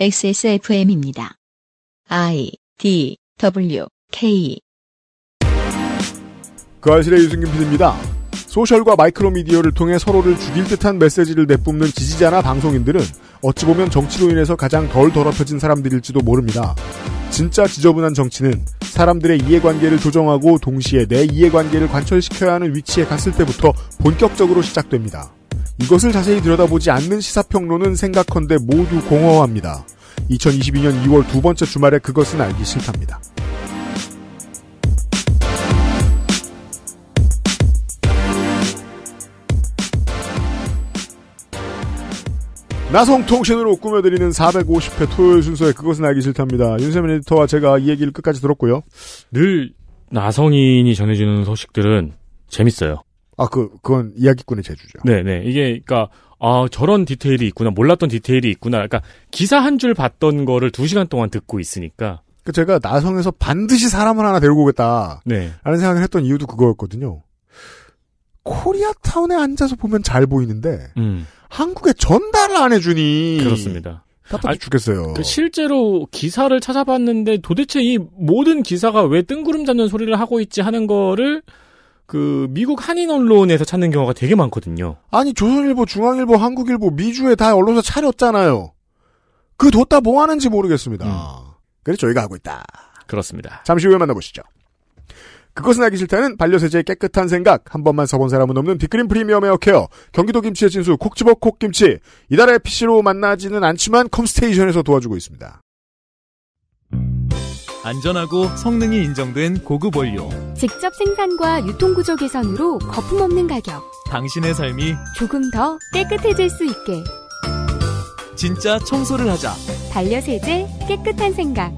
XSFM입니다. I D W K 그 아실의 유승균 PD입니다. 소셜과 마이크로미디어를 통해 서로를 죽일 듯한 메시지를 내뿜는 지지자나 방송인들은 어찌 보면 정치로 인해서 가장 덜 더럽혀진 사람들일지도 모릅니다. 진짜 지저분한 정치는 사람들의 이해관계를 조정하고 동시에 내 이해관계를 관철시켜야 하는 위치에 갔을 때부터 본격적으로 시작됩니다. 이것을 자세히 들여다보지 않는 시사평론은 생각컨대 모두 공허합니다. 2022년 2월 두 번째 주말에 그것은 알기 싫답니다. 나성통신으로 꾸며드리는 450회 토요일 순서에 그것은 알기 싫답니다. 윤세민 에디터와 제가 이 얘기를 끝까지 들었고요. 늘 나성인이 전해주는 소식들은 재밌어요. 아, 그, 그건 이야기꾼의 재주죠. 네네. 네. 이게, 그니까, 아, 저런 디테일이 있구나. 몰랐던 디테일이 있구나. 그니까, 기사 한 줄 봤던 거를 두 시간 동안 듣고 있으니까. 그, 제가 나성에서 반드시 사람을 하나 데리고 오겠다. 네. 라는 생각을 했던 이유도 그거였거든요. 코리아타운에 앉아서 보면 잘 보이는데, 음. 한국에 전달을 안 해주니. 그렇습니다. 답답해 아, 죽겠어요. 그 실제로 기사를 찾아봤는데 도대체 이 모든 기사가 왜 뜬구름 잡는 소리를 하고 있지 하는 거를 그 미국 한인 언론에서 찾는 경우가 되게 많거든요. 아니 조선일보, 중앙일보, 한국일보, 미주에 다 언론사 차렸잖아요. 그 뒀다 뭐 하는지 모르겠습니다. 음. 그래 저희가 하고 있다. 그렇습니다. 잠시 후에 만나보시죠. 그것은 알기 싫다는 반려세제의 깨끗한 생각 한 번만 써본 사람은 없는 비그린 프리미엄 에어케어 경기도 김치의 진수 콕지버 콕김치 이달의 PC로 만나지는 않지만 컴스테이션에서 도와주고 있습니다. 안전하고 성능이 인정된 고급 원료. 직접 생산과 유통구조 개선으로 거품 없는 가격. 당신의 삶이 조금 더 깨끗해질 수 있게. 진짜 청소를 하자. 반려세제 깨끗한 생각.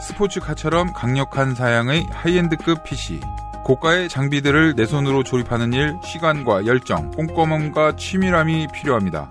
스포츠카처럼 강력한 사양의 하이엔드급 PC. 고가의 장비들을 내 손으로 조립하는 일, 시간과 열정, 꼼꼼함과 치밀함이 필요합니다.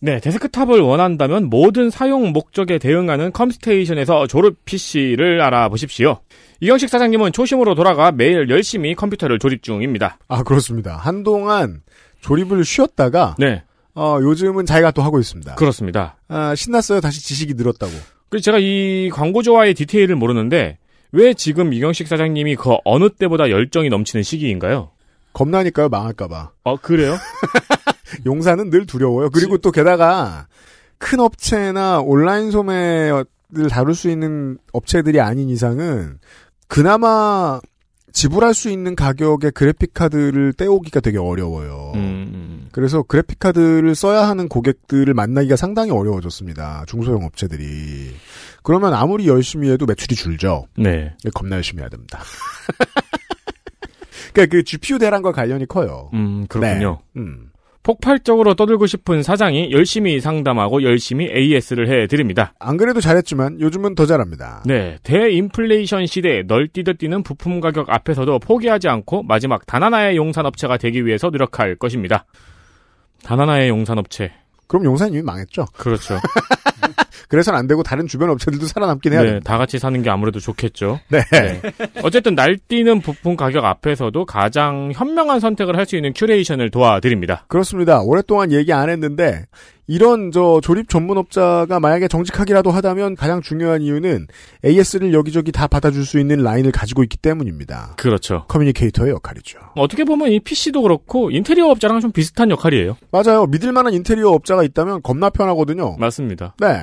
네, 데스크탑을 원한다면 모든 사용 목적에 대응하는 컴스테이션에서 졸업 PC를 알아보십시오. 이경식 사장님은 초심으로 돌아가 매일 열심히 컴퓨터를 조립 중입니다. 아, 그렇습니다. 한동안 조립을 쉬었다가 네. 어, 요즘은 자기가 또 하고 있습니다. 그렇습니다. 아, 신났어요. 다시 지식이 늘었다고. 그 제가 이광고조화의 디테일을 모르는데 왜 지금 이경식 사장님이 그 어느 때보다 열정이 넘치는 시기인가요? 겁나니까요, 망할까봐. 어, 그래요? 용사는 늘 두려워요. 그리고 또 게다가 큰 업체나 온라인 소매를 다룰 수 있는 업체들이 아닌 이상은 그나마 지불할 수 있는 가격의 그래픽카드를 떼오기가 되게 어려워요. 음, 음. 그래서 그래픽카드를 써야 하는 고객들을 만나기가 상당히 어려워졌습니다. 중소형 업체들이. 그러면 아무리 열심히 해도 매출이 줄죠. 네. 겁나 열심히 해야 됩니다. 그러니까 그 GPU 대란과 관련이 커요. 음, 그렇군요. 네. 음. 폭발적으로 떠들고 싶은 사장이 열심히 상담하고 열심히 AS를 해드립니다. 안 그래도 잘했지만 요즘은 더 잘합니다. 네. 대인플레이션 시대에 널뛰듯 뛰는 부품 가격 앞에서도 포기하지 않고 마지막 단나나의 용산업체가 되기 위해서 노력할 것입니다. 단나나의 용산업체. 그럼 용산이 망했죠? 그렇죠. 그래서는 안 되고 다른 주변 업체들도 살아남긴 해야 네, 다다 같이 사는 게 아무래도 좋겠죠. 네. 네. 어쨌든 날뛰는 부품 가격 앞에서도 가장 현명한 선택을 할 수 있는 큐레이션을 도와드립니다. 그렇습니다. 오랫동안 얘기 안 했는데 이런 저 조립 전문업자가 만약에 정직하기라도 하다면 가장 중요한 이유는 AS를 여기저기 다 받아줄 수 있는 라인을 가지고 있기 때문입니다. 그렇죠. 커뮤니케이터의 역할이죠. 어떻게 보면 이 PC도 그렇고 인테리어 업자랑 좀 비슷한 역할이에요. 맞아요. 믿을 만한 인테리어 업자가 있다면 겁나 편하거든요. 맞습니다. 네.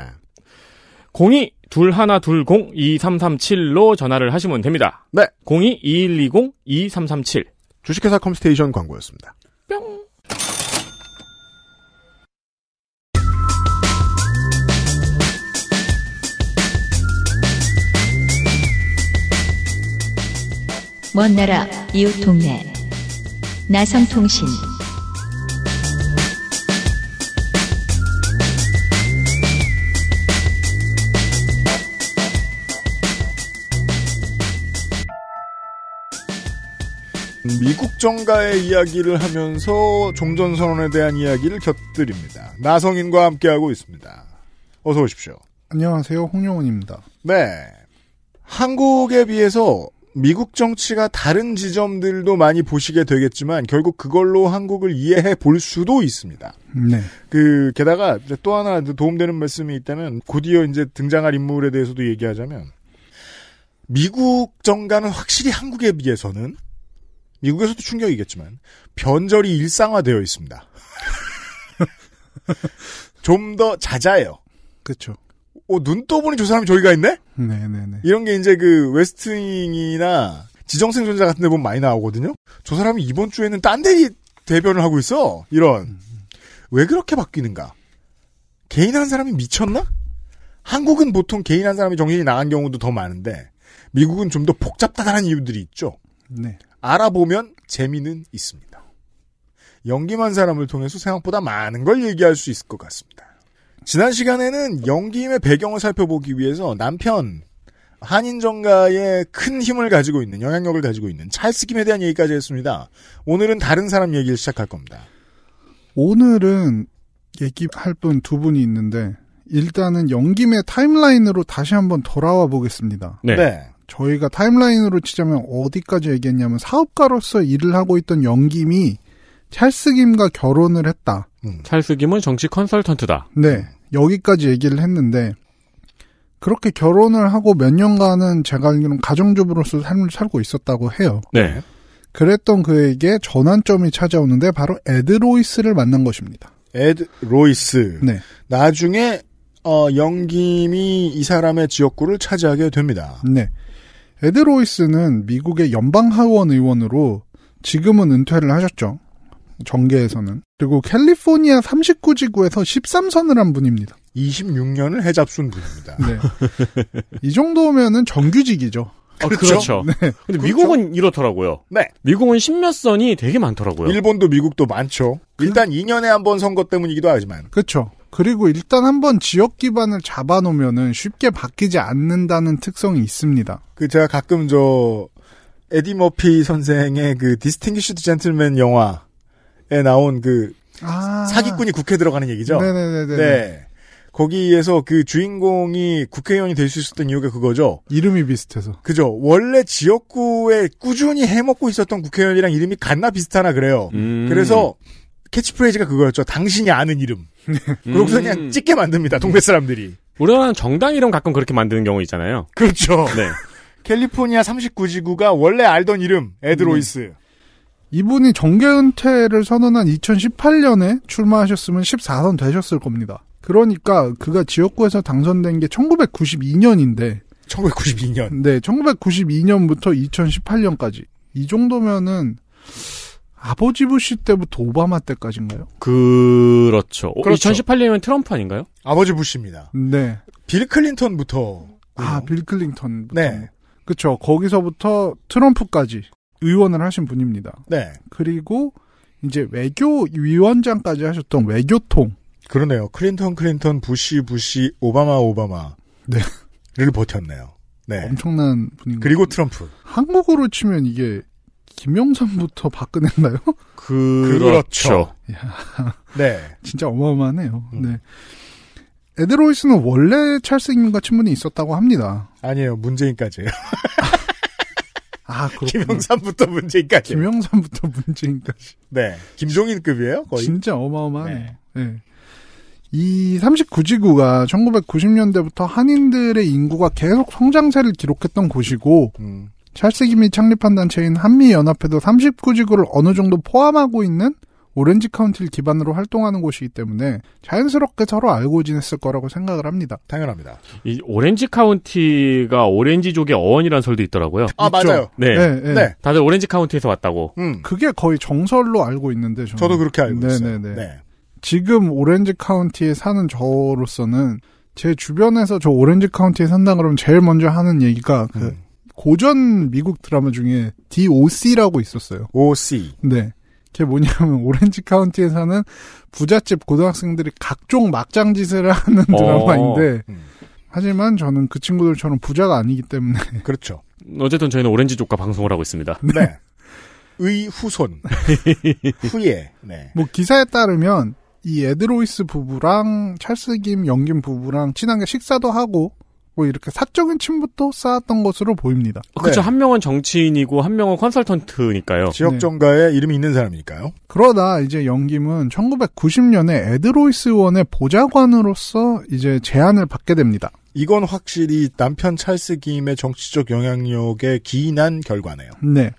02 2120 2337로 전화를 하시면 됩니다. 네. 02 2120 2337. 주식회사 컴스테이션 광고였습니다. 뿅. 먼 나라 이웃 동네 나성통신 미국 정가의 이야기를 하면서 종전선언에 대한 이야기를 곁들입니다. 나성인과 함께하고 있습니다. 어서 오십시오. 안녕하세요. 홍영훈입니다. 네. 한국에 비해서 미국 정치가 다른 지점들도 많이 보시게 되겠지만 결국 그걸로 한국을 이해해 볼 수도 있습니다. 네. 그 게다가 또 하나 도움되는 말씀이 있다면 곧이어 이제 등장할 인물에 대해서도 얘기하자면 미국 정가는 확실히 한국에 비해서는 미국에서도 충격이겠지만 변절이 일상화되어 있습니다. 좀 더자자해요 그렇죠. 어, 눈 떠보니 저 사람이 저기가 있네? 네네네. 이런 게 이제 그 웨스팅이나 트 지정생존자 같은 데 보면 많이 나오거든요? 저 사람이 이번 주에는 딴 데 대변을 하고 있어! 이런. 음, 음. 왜 그렇게 바뀌는가? 개인 한 사람이 미쳤나? 한국은 보통 개인 한 사람이 정신이 나간 경우도 더 많은데, 미국은 좀 더 복잡다단한 이유들이 있죠? 네. 알아보면 재미는 있습니다. 연기만 사람을 통해서 생각보다 많은 걸 얘기할 수 있을 것 같습니다. 지난 시간에는 연기임의 배경을 살펴보기 위해서 남편 한인정가의 큰 힘을 가지고 있는 영향력을 가지고 있는 찰스 김에 대한 얘기까지 했습니다. 오늘은 다른 사람 얘기를 시작할 겁니다. 오늘은 얘기할 분 두 분이 있는데 일단은 연기의 타임라인으로 다시 한번 돌아와 보겠습니다. 네. 네. 저희가 타임라인으로 치자면 어디까지 얘기했냐면 사업가로서 일을 하고 있던 영김이 찰스 김과 결혼을 했다. 음. 찰스 김은 정치 컨설턴트다. 네. 여기까지 얘기를 했는데 그렇게 결혼을 하고 몇 년간은 제가 알기로는 가정주부로서 삶을 살고 있었다고 해요. 네. 그랬던 그에게 전환점이 찾아오는데 바로 에드 로이스를 만난 것입니다. 에드 로이스. 네. 나중에 어, 영김이 이 사람의 지역구를 차지하게 됩니다. 네. 에드로이스는 미국의 연방하원 의원으로 지금은 은퇴를 하셨죠. 정계에서는. 그리고 캘리포니아 39지구에서 13선을 한 분입니다. 26년을 해잡순 분입니다. 네. 이 정도면은 정규직이죠. 아, 그렇죠. 그렇죠. 네. 근데 미국은 그렇죠? 이렇더라고요. 네. 미국은 십몇 선이 되게 많더라고요. 일본도 미국도 많죠. 그- 일단 그... 2년에 한 번 선거 때문이기도 하지만. 그렇죠. 그리고 일단 한번 지역 기반을 잡아놓으면은 쉽게 바뀌지 않는다는 특성이 있습니다. 그 제가 가끔 저 에디 머피 선생의 그 디스팅기시드 젠틀맨 영화에 나온 그 아. 사기꾼이 국회 들어가는 얘기죠. 네네네네. 네. 거기에서 그 주인공이 국회의원이 될 수 있었던 이유가 그거죠. 이름이 비슷해서. 그죠. 원래 지역구에 꾸준히 해먹고 있었던 국회의원이랑 이름이 같나 비슷하나 그래요. 음. 그래서 캐치프레이즈가 그거였죠. 당신이 아는 이름. 음. 그러고 그냥 찍게 음. 만듭니다. 동네 사람들이. 우리나라는 정당 이름 가끔 그렇게 만드는 경우 있잖아요. 그렇죠. 네. 캘리포니아 39지구가 원래 알던 이름 에드로이스. 네. 음. 이분이 정계 은퇴를 선언한 2018년에 출마하셨으면 14선 되셨을 겁니다. 그러니까 그가 지역구에서 당선된 게 1992년인데 1992년. 네, 1992년부터 2018년까지. 이 정도면은 아버지 부시 때부터 오바마 때까지인가요? 그렇죠. 그렇죠. 2018년이면 트럼프 아닌가요? 아버지 부시입니다. 네. 빌 클린턴부터. 아, 빌클린턴 네. 그렇죠. 거기서부터 트럼프까지 의원을 하신 분입니다. 네. 그리고 이제 외교 위원장까지 하셨던 외교통. 그러네요. 클린턴 클린턴 부시 부시 오바마 오바마. 네. 를 버텼네요. 네. 엄청난 분인 그리고 트럼프. 한국으로 치면 이게 김영삼부터 박근혜인가요? 그... 렇죠 그렇죠. 네. 진짜 어마어마하네요. 음. 네. 에드로이스는 원래 찰스 임과 친분이 있었다고 합니다. 아니에요. 문재인까지요 아, 그렇구 김영삼부터 문재인까지. 김영삼부터 문재인까지. 네. 김종인급이에요, 거의. 진짜 어마어마하네. 네. 네. 이 39지구가 1990년대부터 한인들의 인구가 계속 성장세를 기록했던 곳이고, 음. 찰스기이 창립한 단체인 한미연합회도 39지구를 어느 정도 포함하고 있는 오렌지 카운티를 기반으로 활동하는 곳이기 때문에 자연스럽게 서로 알고 지냈을 거라고 생각을 합니다. 당연합니다. 이 오렌지 카운티가 오렌지족의 어원이라는 설도 있더라고요. 아 있죠? 맞아요. 네. 네, 네. 네, 다들 오렌지 카운티에서 왔다고. 음. 그게 거의 정설로 알고 있는데 저는. 저도 그렇게 알고 네네 있어요. 네, 네. 네. 지금 오렌지 카운티에 사는 저로서는 제 주변에서 저 오렌지 카운티에 산다 그러면 제일 먼저 하는 얘기가 그 음. 고전 미국 드라마 중에 DOC라고 있었어요. OC. 네. 그게 뭐냐면 오렌지 카운티에 사는 부잣집 고등학생들이 각종 막장 짓을 하는 어. 드라마인데 음. 하지만 저는 그 친구들처럼 부자가 아니기 때문에 그렇죠. 어쨌든 저희는 오렌지 쪽과 방송을 하고 있습니다. 네. 네. 의후손 후예. 네. 뭐 기사에 따르면 이 에드로이스 부부랑 찰스 김 영김 부부랑 친하게 식사도 하고 뭐 이렇게 사적인 친부도 쌓았던 것으로 보입니다. 그렇죠. 네. 한 명은 정치인이고 한 명은 컨설턴트니까요. 지역 정가에 네. 이름이 있는 사람이니까요. 그러다 이제 영김은 1990년에 에드로이스 의원의 보좌관으로서 이제 제안을 받게 됩니다. 이건 확실히 남편 찰스 김의 정치적 영향력에 기인한 결과네요. 네.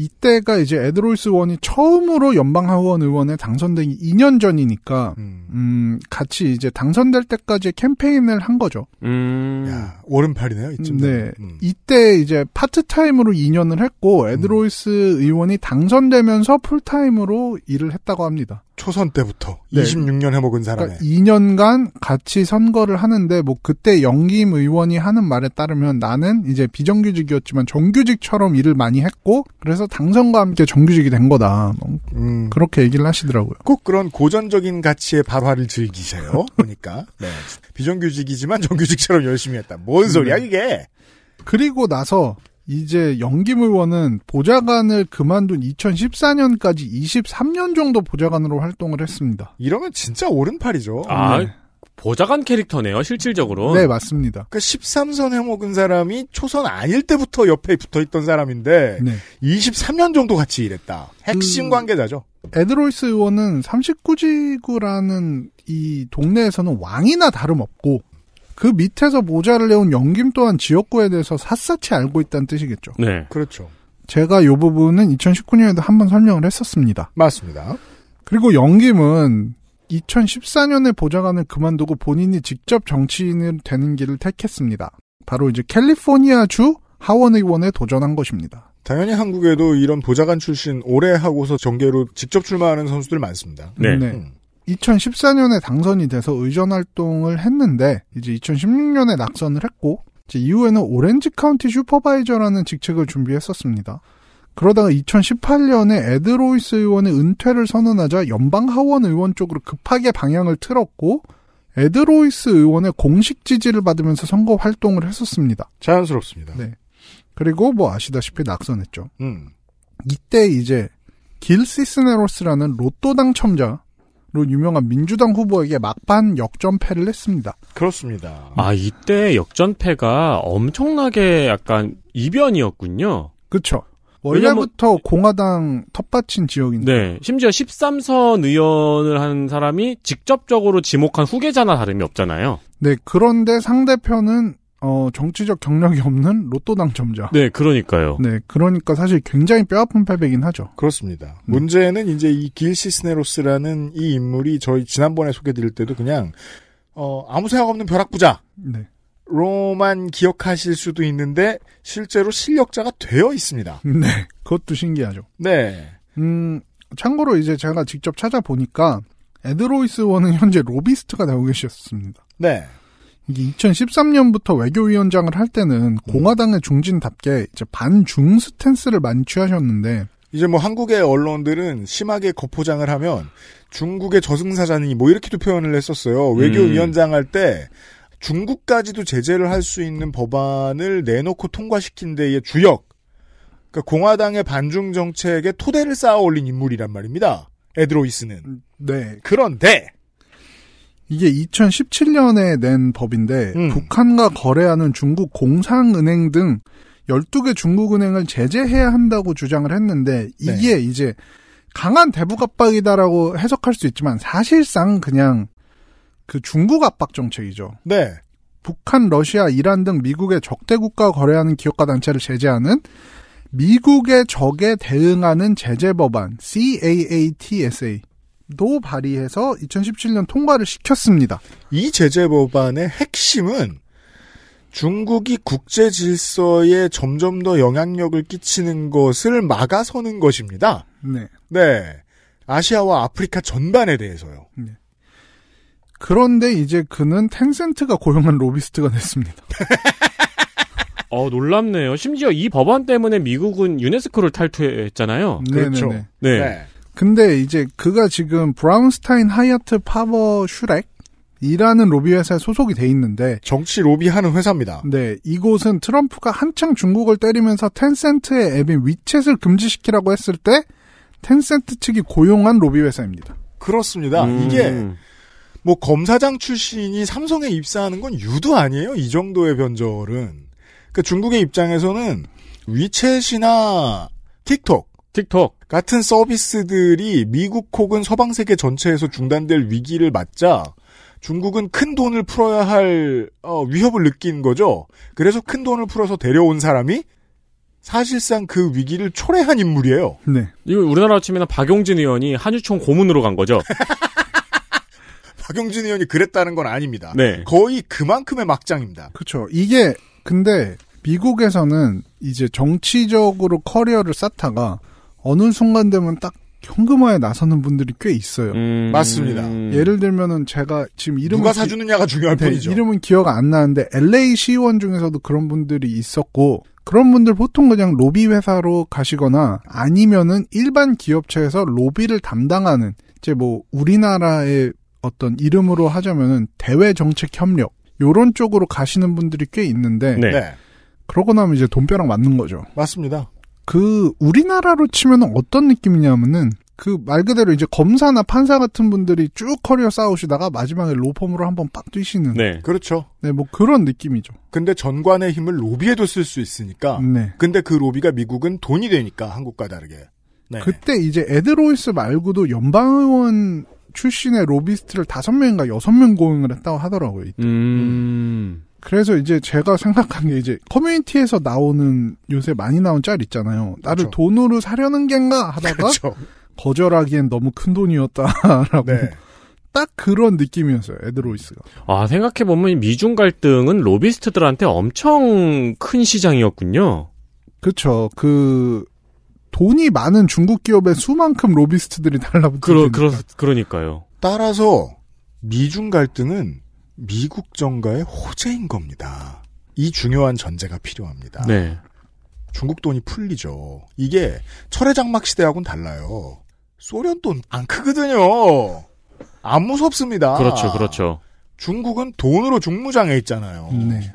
이때가 이제 에드롤스 원이 처음으로 연방하원 의원에 당선된 2년 전이니까 음. 음 같이 이제 당선될 때까지 캠페인을 한 거죠. 음. 야, 오른팔이네요 이쯤. 네. 음. 이때 이제 파트타임으로 2년을 했고 에드롤스 음. 의원이 당선되면서 풀타임으로 일을 했다고 합니다. 초선 때부터 네. 26년 해먹은 사람에 그러니까 2년간 같이 선거를 하는데 뭐 그때 영김 의원이 하는 말에 따르면 나는 이제 비정규직이었지만 정규직처럼 일을 많이 했고 그래서 당선과 함께 정규직이 된 거다 뭐 음. 그렇게 얘기를 하시더라고요. 꼭 그런 고전적인 가치의 발화를 즐기세요. 보니까 네. 비정규직이지만 정규직처럼 열심히 했다. 뭔 소리야 음. 이게? 그리고 나서 이제 영기물원은 보좌관을 그만둔 2014년까지 23년 정도 보좌관으로 활동을 했습니다. 이러면 진짜 오른팔이죠. 아, 네. 보좌관 캐릭터네요, 실질적으로. 네, 맞습니다. 그 그러니까 13선 해먹은 사람이 초선 아닐 때부터 옆에 붙어 있던 사람인데, 네. 23년 정도 같이 일했다. 핵심 음, 관계자죠. 에드로이스 의원은 39지구라는 이 동네에서는 왕이나 다름없고, 그 밑에서 모자를 내온 영김 또한 지역구에 대해서 샅샅이 알고 있다는 뜻이겠죠. 네. 그렇죠. 제가 이 부분은 2019년에도 한번 설명을 했었습니다. 맞습니다. 그리고 영김은 2014년에 보좌관을 그만두고 본인이 직접 정치인을 되는 길을 택했습니다. 바로 이제 캘리포니아주 하원의원에 도전한 것입니다. 당연히 한국에도 이런 보좌관 출신 오래 하고서 정계로 직접 출마하는 선수들 많습니다. 네. 네. 음. 2014년에 당선이 돼서 의전 활동을 했는데 이제 2016년에 낙선을 했고 이후에는 오렌지 카운티 슈퍼바이저라는 직책을 준비했었습니다. 그러다가 2018년에 에드로이스 의원의 은퇴를 선언하자 연방 하원 의원 쪽으로 급하게 방향을 틀었고 에드로이스 의원의 공식 지지를 받으면서 선거 활동을 했었습니다. 자연스럽습니다. 네. 그리고 뭐 아시다시피 낙선했죠. 음. 이때 이제 길 시스네로스라는 로또 당첨자 로 유명한 민주당 후보에게 막판 역전패를 했습니다. 그렇습니다. 아 이때 역전패가 엄청나게 약간 이변이었군요. 그렇죠. 원래부터 공화당 텃밭인 지역인데. 네. 심지어 13선 의원을 한 사람이 직접적으로 지목한 후계자나 다름이 없잖아요. 네. 그런데 상대편은 어, 정치적 경력이 없는 로또 당첨자. 네, 그러니까요. 네, 그러니까 사실 굉장히 뼈아픈 패배긴 하죠. 그렇습니다. 음. 문제는 이제 이길 시스네로스라는 이 인물이 저희 지난번에 소개드릴 때도 그냥 어, 아무 생각 없는 벼락부자. 네. 로만 기억하실 수도 있는데 실제로 실력자가 되어 있습니다. 네, 그것도 신기하죠. 네. 음, 참고로 이제 제가 직접 찾아보니까 에드로이스 원은 현재 로비스트가 되고 계셨습니다. 네. 2013년부터 외교위원장을 할 때는 음. 공화당의 중진답게 이제 반중 스탠스를 많이 취하셨는데 이제 뭐 한국의 언론들은 심하게 거포장을 하면 중국의 저승사자니 뭐 이렇게도 표현을 했었어요. 음. 외교위원장 할 때 중국까지도 제재를 할 수 있는 법안을 내놓고 통과시킨 데의 주역, 그러니까 공화당의 반중 정책에 토대를 쌓아 올린 인물이란 말입니다. 에드로이스는. 네. 그런데 이게 2017년에 낸 법인데 음. 북한과 거래하는 중국 공상은행 등 12개 중국은행을 제재해야 한다고 주장을 했는데 이게 네. 이제 강한 대북 압박이다라고 해석할 수 있지만 사실상 그냥 그 중국 압박 정책이죠. 네. 북한, 러시아, 이란 등 미국의 적대 국가 거래하는 기업과 단체를 제재하는 미국의 적에 대응하는 제재 법안 CAATSA 도 발의해서 2017년 통과를 시켰습니다. 이 제재 법안의 핵심은 중국이 국제 질서에 점점 더 영향력을 끼치는 것을 막아서는 것입니다. 네. 네. 아시아와 아프리카 전반에 대해서요. 네. 그런데 이제 그는 텐센트가 고용한 로비스트가 됐습니다. 어, 놀랍네요. 심지어 이 법안 때문에 미국은 유네스코를 탈퇴했잖아요. 네네네. 네, 그렇죠. 네. 네. 네. 근데 이제 그가 지금 브라운스타인 하이아트 파버 슈렉 이라는 로비 회사에 소속이 돼 있는데 정치 로비하는 회사입니다. 네, 이곳은 트럼프가 한창 중국을 때리면서 텐센트의 앱인 위챗을 금지시키라고 했을 때 텐센트 측이 고용한 로비 회사입니다. 그렇습니다. 음. 이게 뭐 검사장 출신이 삼성에 입사하는 건 유도 아니에요. 이 정도의 변절은 그 중국의 입장에서는 위챗이나 틱톡, 틱톡 같은 서비스들이 미국 혹은 서방 세계 전체에서 중단될 위기를 맞자 중국은 큰 돈을 풀어야 할 어, 위협을 느낀 거죠. 그래서 큰 돈을 풀어서 데려온 사람이 사실상 그 위기를 초래한 인물이에요. 네. 이거 우리나라 치면 박용진 의원이 한유총 고문으로 간 거죠. 박용진 의원이 그랬다는 건 아닙니다. 네. 거의 그만큼의 막장입니다. 그렇죠. 이게 근데 미국에서는 이제 정치적으로 커리어를 쌓다가 어느 순간 되면 딱 현금화에 나서는 분들이 꽤 있어요. 음... 맞습니다. 예를 들면은 제가 지금 이름 누가 사주느냐가 중요할 네, 뿐이죠. 이름은 기억 안 나는데 LA 시의원 중에서도 그런 분들이 있었고 그런 분들 보통 그냥 로비 회사로 가시거나 아니면은 일반 기업체에서 로비를 담당하는 이제 뭐 우리나라의 어떤 이름으로 하자면은 대외 정책 협력 요런 쪽으로 가시는 분들이 꽤 있는데 네. 네. 그러고 나면 이제 돈벼락 맞는 거죠. 맞습니다. 그 우리나라로 치면 어떤 느낌이냐면은 그 말 그대로 이제 검사나 판사 같은 분들이 쭉 커리어 싸우시다가 마지막에 로펌으로 한번 빡 뛰시는. 네. 그렇죠. 네, 뭐 그런 느낌이죠. 근데 전관의 힘을 로비에도 쓸 수 있으니까. 네. 근데 그 로비가 미국은 돈이 되니까 한국과 다르게. 네. 그때 이제 에드로이스 말고도 연방의원 출신의 로비스트를 다섯 명인가 여섯 명 고용을 했다고 하더라고요. 이때. 음. 음. 그래서 이제 제가 생각한 게 이제 커뮤니티에서 나오는 요새 많이 나온 짤 있잖아요. 나를 그렇죠. 돈으로 사려는 겐가 하다가 그렇죠. 거절하기엔 너무 큰 돈이었다라고. 네. 딱 그런 느낌이었어요, 에드로이스가. 아, 생각해보면 미중 갈등은 로비스트들한테 엄청 큰 시장이었군요. 그쵸. 그, 돈이 많은 중국 기업의 수만큼 로비스트들이 달라붙으 그러, 그러, 그러니까요. 따라서 미중 갈등은 미국 정가의 호재인 겁니다. 이 중요한 전제가 필요합니다. 네. 중국 돈이 풀리죠. 이게 철의 장막 시대하고는 달라요. 소련 돈 안 크거든요. 안 무섭습니다. 그렇죠, 그렇죠. 중국은 돈으로 중무장해 있잖아요. 네.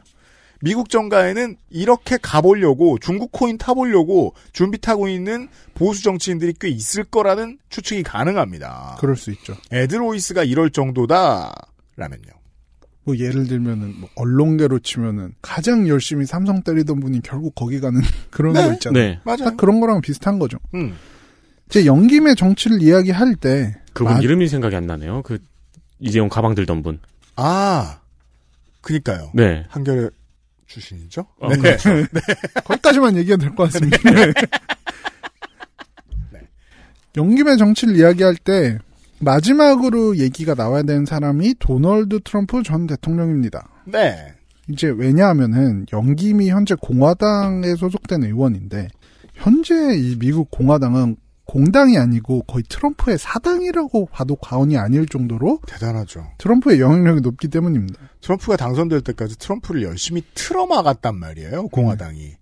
미국 정가에는 이렇게 가보려고 중국 코인 타보려고 준비 타고 있는 보수 정치인들이 꽤 있을 거라는 추측이 가능합니다. 그럴 수 있죠. 에드로이스가 이럴 정도다라면요. 뭐 예를 들면은 뭐 언론계로 치면은 가장 열심히 삼성 때리던 분이 결국 거기 가는 그런 네. 거 있잖아요. 네. 맞아요. 딱 그런 거랑 비슷한 거죠. 음. 제영김의 정치를 이야기할 때 그분 맞... 이름이 생각이 안 나네요. 그 이재용 가방 들던 분. 아, 그니까요. 네. 한결 출신이죠. 어, 네. 그렇죠. 네. 거기까지만 얘기가 될것 같습니다. 네. 네. 연김의 정치를 이야기할 때 마지막으로 얘기가 나와야 되는 사람이 도널드 트럼프 전 대통령입니다. 네. 이제 왜냐하면은 영김이 현재 공화당에 소속된 의원인데 현재 이 미국 공화당은 공당이 아니고 거의 트럼프의 사당이라고 봐도 과언이 아닐 정도로 대단하죠. 트럼프의 영향력이 높기 때문입니다. 트럼프가 당선될 때까지 트럼프를 열심히 틀어막았단 말이에요. 공화당이. 네.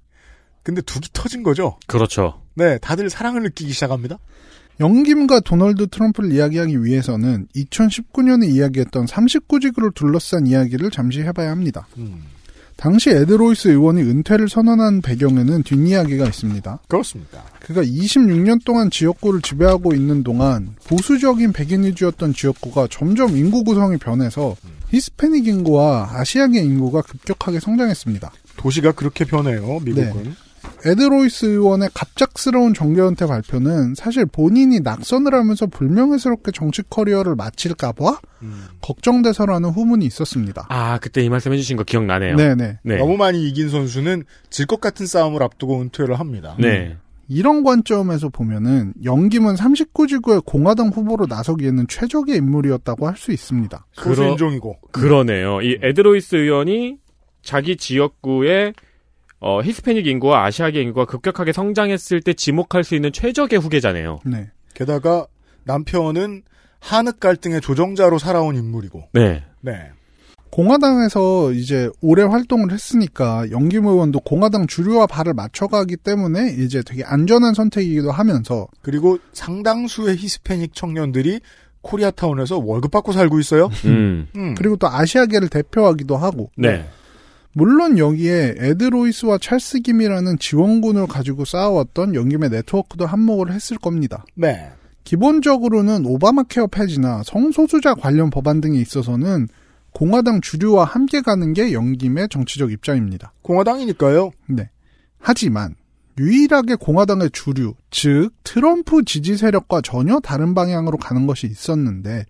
근데 두기 터진 거죠. 그렇죠. 네, 다들 사랑을 느끼기 시작합니다. 영김과 도널드 트럼프를 이야기하기 위해서는 2019년에 이야기했던 39지구를 둘러싼 이야기를 잠시 해봐야 합니다. 음. 당시 에드로이스 의원이 은퇴를 선언한 배경에는 뒷이야기가 있습니다. 그렇습니다. 그가 26년 동안 지역구를 지배하고 있는 동안 보수적인 백인 위주였던 지역구가 점점 인구 구성이 변해서 히스패닉 인구와 아시아계 인구가 급격하게 성장했습니다. 도시가 그렇게 변해요, 미국은. 네. 에드로이스 의원의 갑작스러운 정계 은퇴 발표는 사실 본인이 낙선을 하면서 불명예스럽게 정치 커리어를 마칠까봐 음. 걱정돼서라는 후문이 있었습니다. 아 그때 이 말씀 해주신 거 기억나네요. 네네. 네. 네. 너무 많이 이긴 선수는 질 것 같은 싸움을 앞두고 은퇴를 합니다. 네. 음. 이런 관점에서 보면은 영김은 39지구의 공화당 후보로 나서기에는 최적의 인물이었다고 할 수 있습니다. 소수인종이고. 그러네요. 이 에드로이스 의원이 자기 지역구에 어, 히스패닉 인구와 아시아계 인구가 급격하게 성장했을 때 지목할 수 있는 최적의 후계자네요. 네. 게다가 남편은 한흑 갈등의 조정자로 살아온 인물이고. 네. 네. 공화당에서 이제 오래 활동을 했으니까 영김 의원도 공화당 주류와 발을 맞춰가기 때문에 이제 되게 안전한 선택이기도 하면서 그리고 상당수의 히스패닉 청년들이 코리아타운에서 월급 받고 살고 있어요. 음. 음. 그리고 또 아시아계를 대표하기도 하고. 네. 물론 여기에 에드로이스와 찰스 김이라는 지원군을 가지고 쌓아왔던 연김의 네트워크도 한몫을 했을 겁니다. 네. 기본적으로는 오바마 케어 폐지나 성소수자 관련 법안 등에 있어서는 공화당 주류와 함께 가는 게영김의 정치적 입장입니다. 공화당이니까요. 네. 하지만 유일하게 공화당의 주류, 즉 트럼프 지지 세력과 전혀 다른 방향으로 가는 것이 있었는데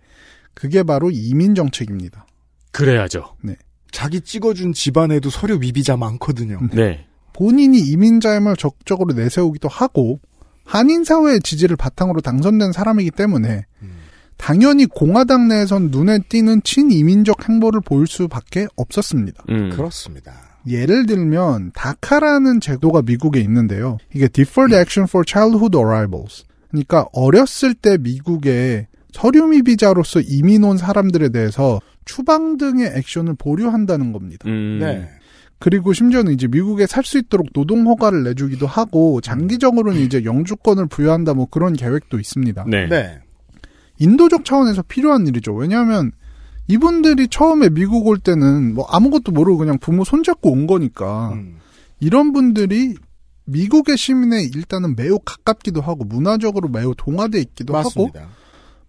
그게 바로 이민 정책입니다. 그래야죠. 네. 자기 찍어준 집안에도 서류 미비자 많거든요. 네. 네. 본인이 이민자임을 적극적으로 내세우기도 하고 한인 사회의 지지를 바탕으로 당선된 사람이기 때문에 당연히 공화당 내에선 눈에 띄는 친이민적 행보를 보일 수밖에 없었습니다. 음. 그렇습니다. 예를 들면 다카라는 제도가 미국에 있는데요. 이게 Deferred 음. Action for Childhood Arrivals. 그러니까 어렸을 때 미국에 서류 미비자로서 이민 온 사람들에 대해서 추방 등의 액션을 보류한다는 겁니다. 음. 네. 네. 그리고 심지어는 이제 미국에 살 수 있도록 노동 허가를 내주기도 하고 장기적으로는 이제 영주권을 부여한다 뭐 그런 계획도 있습니다. 네. 네. 인도적 차원에서 필요한 일이죠. 왜냐하면 이분들이 처음에 미국 올 때는 뭐 아무것도 모르고 그냥 부모 손잡고 온 거니까 음. 이런 분들이 미국의 시민에 일단은 매우 가깝기도 하고 문화적으로 매우 동화돼 있기도 맞습니다. 하고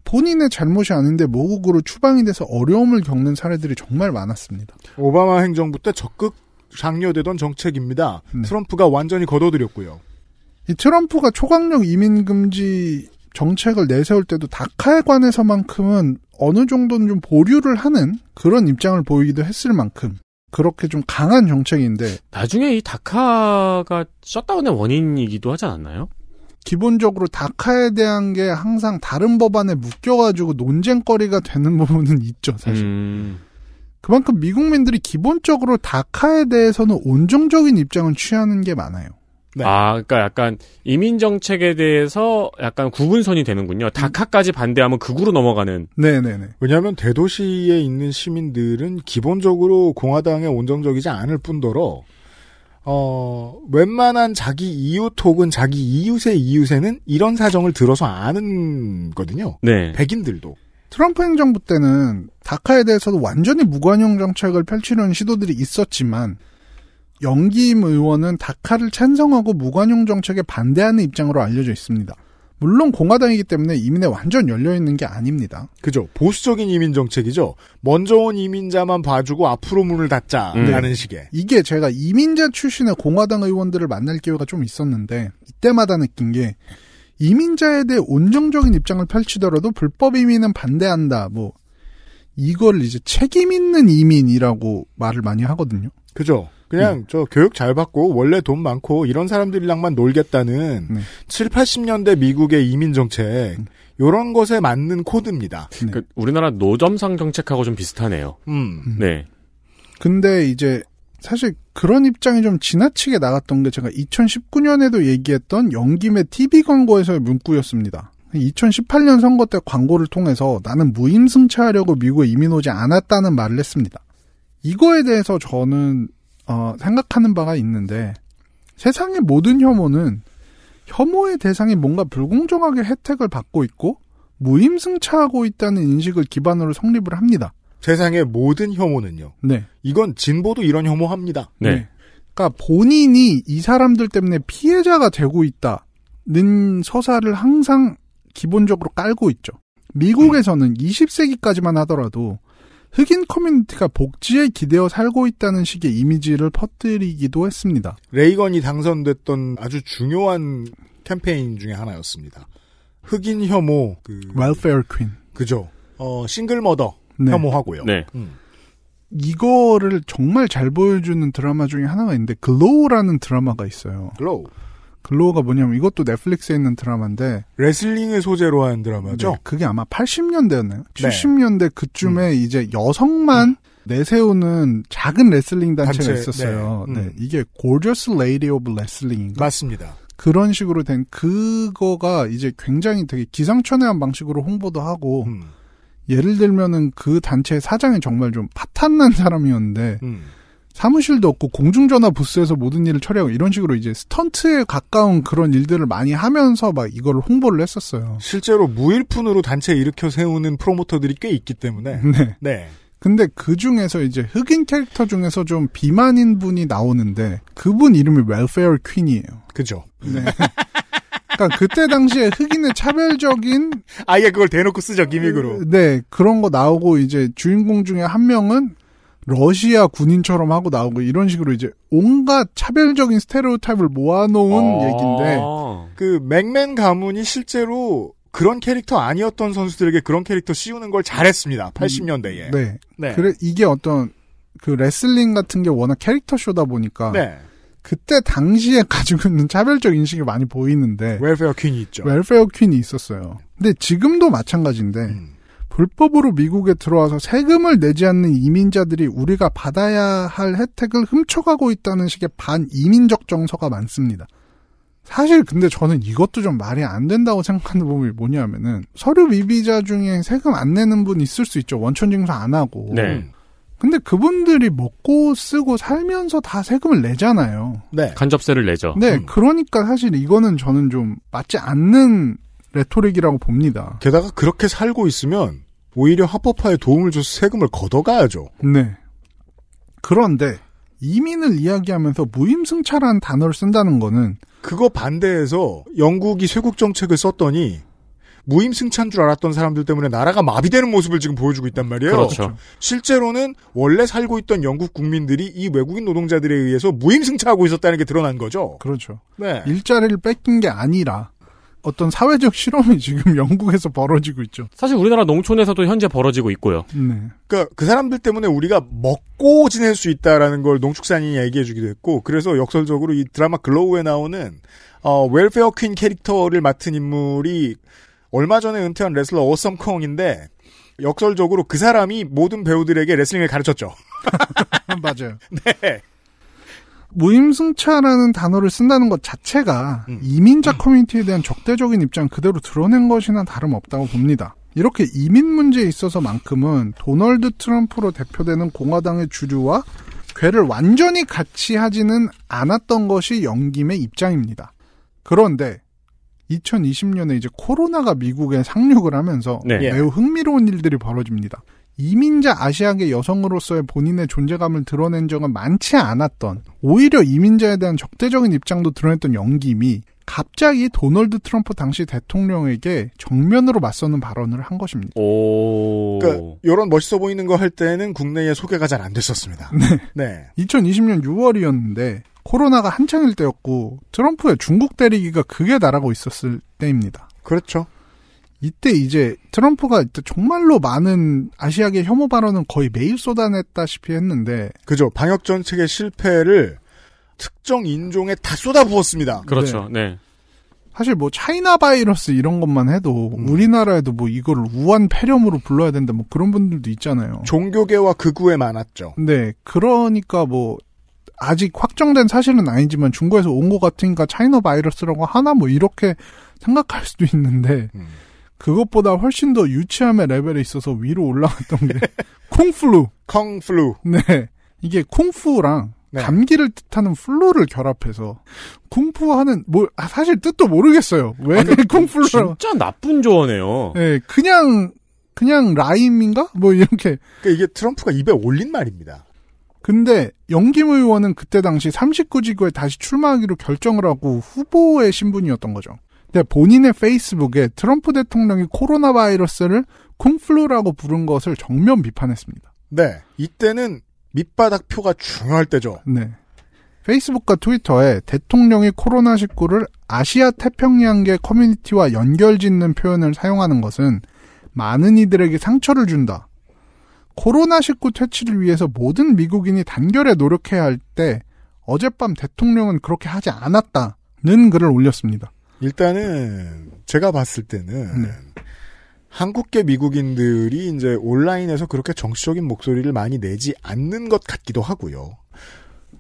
본인의 잘못이 아닌데 모국으로 추방이 돼서 어려움을 겪는 사례들이 정말 많았습니다. 오바마 행정부 때 적극 장려되던 정책입니다. 네. 트럼프가 완전히 거둬들였고요. 이 트럼프가 초강력 이민 금지 정책을 내세울 때도 다카에 관해서만큼은 어느 정도는 좀 보류를 하는 그런 입장을 보이기도 했을 만큼 그렇게 좀 강한 정책인데 나중에 이 다카가 셧다운의 원인이기도 하지 않았나요? 기본적으로 다카에 대한 게 항상 다른 법안에 묶여가지고 논쟁거리가 되는 부분은 있죠, 사실. 음. 그만큼 미국민들이 기본적으로 다카에 대해서는 온정적인 입장을 취하는 게 많아요. 네. 아, 그러니까 약간 이민 정책에 대해서 약간 구분선이 되는군요. 다카까지 반대하면 극으로 넘어가는. 네, 네, 네. 왜냐하면 대도시에 있는 시민들은 기본적으로 공화당에 온정적이지 않을 뿐더러 어, 웬만한 자기 이웃 혹은 자기 이웃의 이웃에는 이런 사정을 들어서 아는 거든요. 네. 백인들도. 트럼프 행정부 때는 다카에 대해서도 완전히 무관용 정책을 펼치려는 시도들이 있었지만 영기임 의원은 다카를 찬성하고 무관용 정책에 반대하는 입장으로 알려져 있습니다. 물론 공화당이기 때문에 이민에 완전 열려 있는 게 아닙니다. 그죠. 보수적인 이민 정책이죠. 먼저 온 이민자만 봐주고 앞으로 문을 닫자라는 음. 네. 식의. 이게 제가 이민자 출신의 공화당 의원들을 만날 기회가 좀 있었는데 이때마다 느낀 게 이민자에 대해 온정적인 입장을 펼치더라도 불법 이민은 반대한다. 뭐 이걸 이제 책임 있는 이민이라고 말을 많이 하거든요. 그죠. 그냥 음. 저 교육 잘 받고 원래 돈 많고 이런 사람들이랑만 놀겠다는 네. 7, 80년대 미국의 이민 정책 음. 요런 것에 맞는 코드입니다. 네. 그 우리나라 노점상 정책하고 좀 비슷하네요. 음. 음. 네. 근데 이제 사실 그런 입장이 좀 지나치게 나갔던 게 제가 2019년에도 얘기했던 영김의 TV 광고에서의 문구였습니다. 2018년 선거 때 광고를 통해서 나는 무임승차하려고 미국에 이민 오지 않았다는 말을 했습니다. 이거에 대해서 저는 어, 생각하는 바가 있는데 세상의 모든 혐오는 혐오의 대상이 뭔가 불공정하게 혜택을 받고 있고 무임승차하고 있다는 인식을 기반으로 성립을 합니다. 세상의 모든 혐오는요. 네. 이건 진보도 이런 혐오합니다. 네. 네. 그러니까 본인이 이 사람들 때문에 피해자가 되고 있다는 서사를 항상 기본적으로 깔고 있죠. 미국에서는 20세기까지만 하더라도 흑인 커뮤니티가 복지에 기대어 살고 있다는 식의 이미지를 퍼뜨리기도 했습니다. 레이건이 당선됐던 아주 중요한 캠페인 중의 하나였습니다. 흑인 혐오, 그 웰페어 퀸. 그죠. 어, 싱글 머더 네. 혐오하고요. 네. 음. 이거를 정말 잘 보여주는 드라마 중에 하나가 있는데 글로우라는 드라마가 있어요. 글로우. 글로어가 뭐냐면 이것도 넷플릭스에 있는 드라마인데 레슬링을 소재로 한 드라마죠. 네, 그게 아마 80년대였나요? 네. 70년대 그쯤에 음. 이제 여성만 음. 내세우는 작은 레슬링 단체가 단체, 있었어요. 네. 네 음. 이게 골저스 레이디 오브 레슬링인가? 맞습니다. 그런 식으로 된 그거가 이제 굉장히 되게 기상천외한 방식으로 홍보도 하고 음. 예를 들면은 그 단체의 사장이 정말 좀 파탄난 사람이었는데 음. 사무실도 없고 공중전화 부스에서 모든 일을 처리하고 이런 식으로 이제 스턴트에 가까운 그런 일들을 많이 하면서 막 이걸 홍보를 했었어요. 실제로 무일푼으로 단체 일으켜 세우는 프로모터들이 꽤 있기 때문에. 네. 네. 근데 그 중에서 이제 흑인 캐릭터 중에서 좀 비만인 분이 나오는데 그분 이름이 웰페어 퀸이에요. 그죠. 네. 그니까 그때 당시에 흑인의 차별적인 아예 그걸 대놓고 쓰죠 기믹으로. 네 그런 거 나오고 이제 주인공 중에 한 명은 러시아 군인처럼 하고 나오고 이런 식으로 이제 온갖 차별적인 스테레오타입을 모아놓은 아~ 얘기인데 그 맥맨 가문이 실제로 그런 캐릭터 아니었던 선수들에게 그런 캐릭터 씌우는 걸 잘했습니다. 80년대에. 음, 네. 네. 그래 이게 어떤 그 레슬링 같은 게 워낙 캐릭터 쇼다 보니까 네. 그때 당시에 가지고 있는 차별적 인식이 많이 보이는데 웰페어 퀸이 있죠. 웰페어 퀸이 있었어요. 근데 지금도 마찬가지인데 음. 불법으로 미국에 들어와서 세금을 내지 않는 이민자들이 우리가 받아야 할 혜택을 훔쳐가고 있다는 식의 반이민적 정서가 많습니다. 사실 근데 저는 이것도 좀 말이 안 된다고 생각하는 부분이 뭐냐면은 서류 미비자 중에 세금 안 내는 분 있을 수 있죠. 원천 징수 안 하고. 네. 근데 그분들이 먹고 쓰고 살면서 다 세금을 내잖아요. 네. 간접세를 내죠. 네. 음. 그러니까 사실 이거는 저는 좀 맞지 않는 레토릭이라고 봅니다. 게다가 그렇게 살고 있으면 오히려 합법화에 도움을 줘서 세금을 걷어가야죠. 네. 그런데 이민을 이야기하면서 무임승차라는 단어를 쓴다는 거는 그거 반대해서 영국이 쇄국 정책을 썼더니 무임승차인 줄 알았던 사람들 때문에 나라가 마비되는 모습을 지금 보여주고 있단 말이에요. 그렇죠. 그렇죠. 실제로는 원래 살고 있던 영국 국민들이 이 외국인 노동자들에 의해서 무임승차하고 있었다는 게 드러난 거죠. 그렇죠. 네. 일자리를 뺏긴 게 아니라 어떤 사회적 실험이 지금 영국에서 벌어지고 있죠. 사실 우리나라 농촌에서도 현재 벌어지고 있고요. 네. 그러니까 그 사람들 때문에 우리가 먹고 지낼 수 있다라는 걸 농축산인이 얘기해주기도 했고, 그래서 역설적으로 이 드라마 글로우에 나오는 어, 웰페어 퀸 캐릭터를 맡은 인물이 얼마 전에 은퇴한 레슬러 어썸콩인데 역설적으로 그 사람이 모든 배우들에게 레슬링을 가르쳤죠. 맞아요. 네. 무임승차라는 단어를 쓴다는 것 자체가 음. 이민자 음. 커뮤니티에 대한 적대적인 입장 그대로 드러낸 것이나 다름없다고 봅니다. 이렇게 이민 문제에 있어서만큼은 도널드 트럼프로 대표되는 공화당의 주류와 괴를 완전히 같이 하지는 않았던 것이 영김의 입장입니다. 그런데 2020년에 이제 코로나가 미국에 상륙을 하면서 네. 매우 흥미로운 일들이 벌어집니다. 이민자 아시아계 여성으로서의 본인의 존재감을 드러낸 적은 많지 않았던 오히려 이민자에 대한 적대적인 입장도 드러냈던 연기미 갑자기 도널드 트럼프 당시 대통령에게 정면으로 맞서는 발언을 한 것입니다. 오. 그러니까 이런 멋있어 보이는 거 할 때는 국내에 소개가 잘 안 됐었습니다. 네. 네. 2020년 6월이었는데 코로나가 한창일 때였고 트럼프의 중국 대리기가 극에 달하고 있었을 때입니다. 그렇죠. 이때 이제 트럼프가 이때 정말로 많은 아시아계 혐오 발언은 거의 매일 쏟아냈다시피 했는데 그죠 방역 정책의 실패를 특정 인종에 다 쏟아부었습니다. 그렇죠. 네. 네. 사실 뭐 차이나 바이러스 이런 것만 해도 음. 우리나라에도 뭐 이걸 우한 폐렴으로 불러야 된다 뭐 그런 분들도 있잖아요. 종교계와 극우에 그 많았죠. 네. 그러니까 뭐 아직 확정된 사실은 아니지만 중국에서 온 것 같으니까 차이나 바이러스라고 하나 뭐 이렇게 생각할 수도 있는데 음. 그것보다 훨씬 더 유치함의 레벨에 있어서 위로 올라갔던 게 콩플루. 콩플루. 네. 이게 콩푸랑 네. 감기를 뜻하는 플루를 결합해서 쿵푸 하는 뭐 아, 사실 뜻도 모르겠어요. 왜 쿵푸를 진짜 나쁜 조언이에요. 네, 그냥 그냥 라임인가? 뭐 이렇게 그러니까 이게 트럼프가 입에 올린 말입니다. 근데 영김 의원은 그때 당시 39지구에 다시 출마하기로 결정을 하고 후보의 신분이었던 거죠. 근데 본인의 페이스북에 트럼프 대통령이 코로나 바이러스를 콩플루라고 부른 것을 정면 비판했습니다. 네. 이때는 밑바닥 표가 중요할 때죠. 네. 페이스북과 트위터에 대통령이 코로나19를 아시아 태평양계 커뮤니티와 연결 짓는 표현을 사용하는 것은 많은 이들에게 상처를 준다. 코로나19 퇴치를 위해서 모든 미국인이 단결해 노력해야 할 때 어젯밤 대통령은 그렇게 하지 않았다는 글을 올렸습니다. 일단은 제가 봤을 때는 네. 한국계 미국인들이 이제 온라인에서 그렇게 정치적인 목소리를 많이 내지 않는 것 같기도 하고요.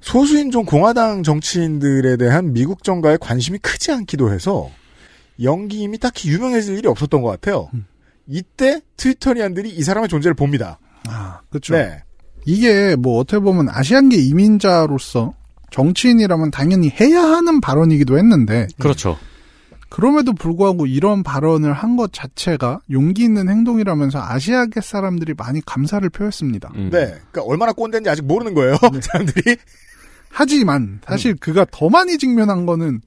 소수인종 공화당 정치인들에 대한 미국 정가에 관심이 크지 않기도 해서 연기임이 딱히 유명해질 일이 없었던 것 같아요. 음. 이때 트위터리안들이 이 사람의 존재를 봅니다. 아, 그렇죠. 네. 이게 뭐 어떻게 보면 아시안계 이민자로서 정치인이라면 당연히 해야 하는 발언이기도 했는데 그렇죠. 음. 그럼에도 불구하고 이런 발언을 한 것 자체가 용기 있는 행동이라면서 아시아계 사람들이 많이 감사를 표했습니다. 음. 네. 그러니까 얼마나 꼰대인지 아직 모르는 거예요. 네. 사람들이. 하지만 사실 음. 그가 더 많이 직면한 거는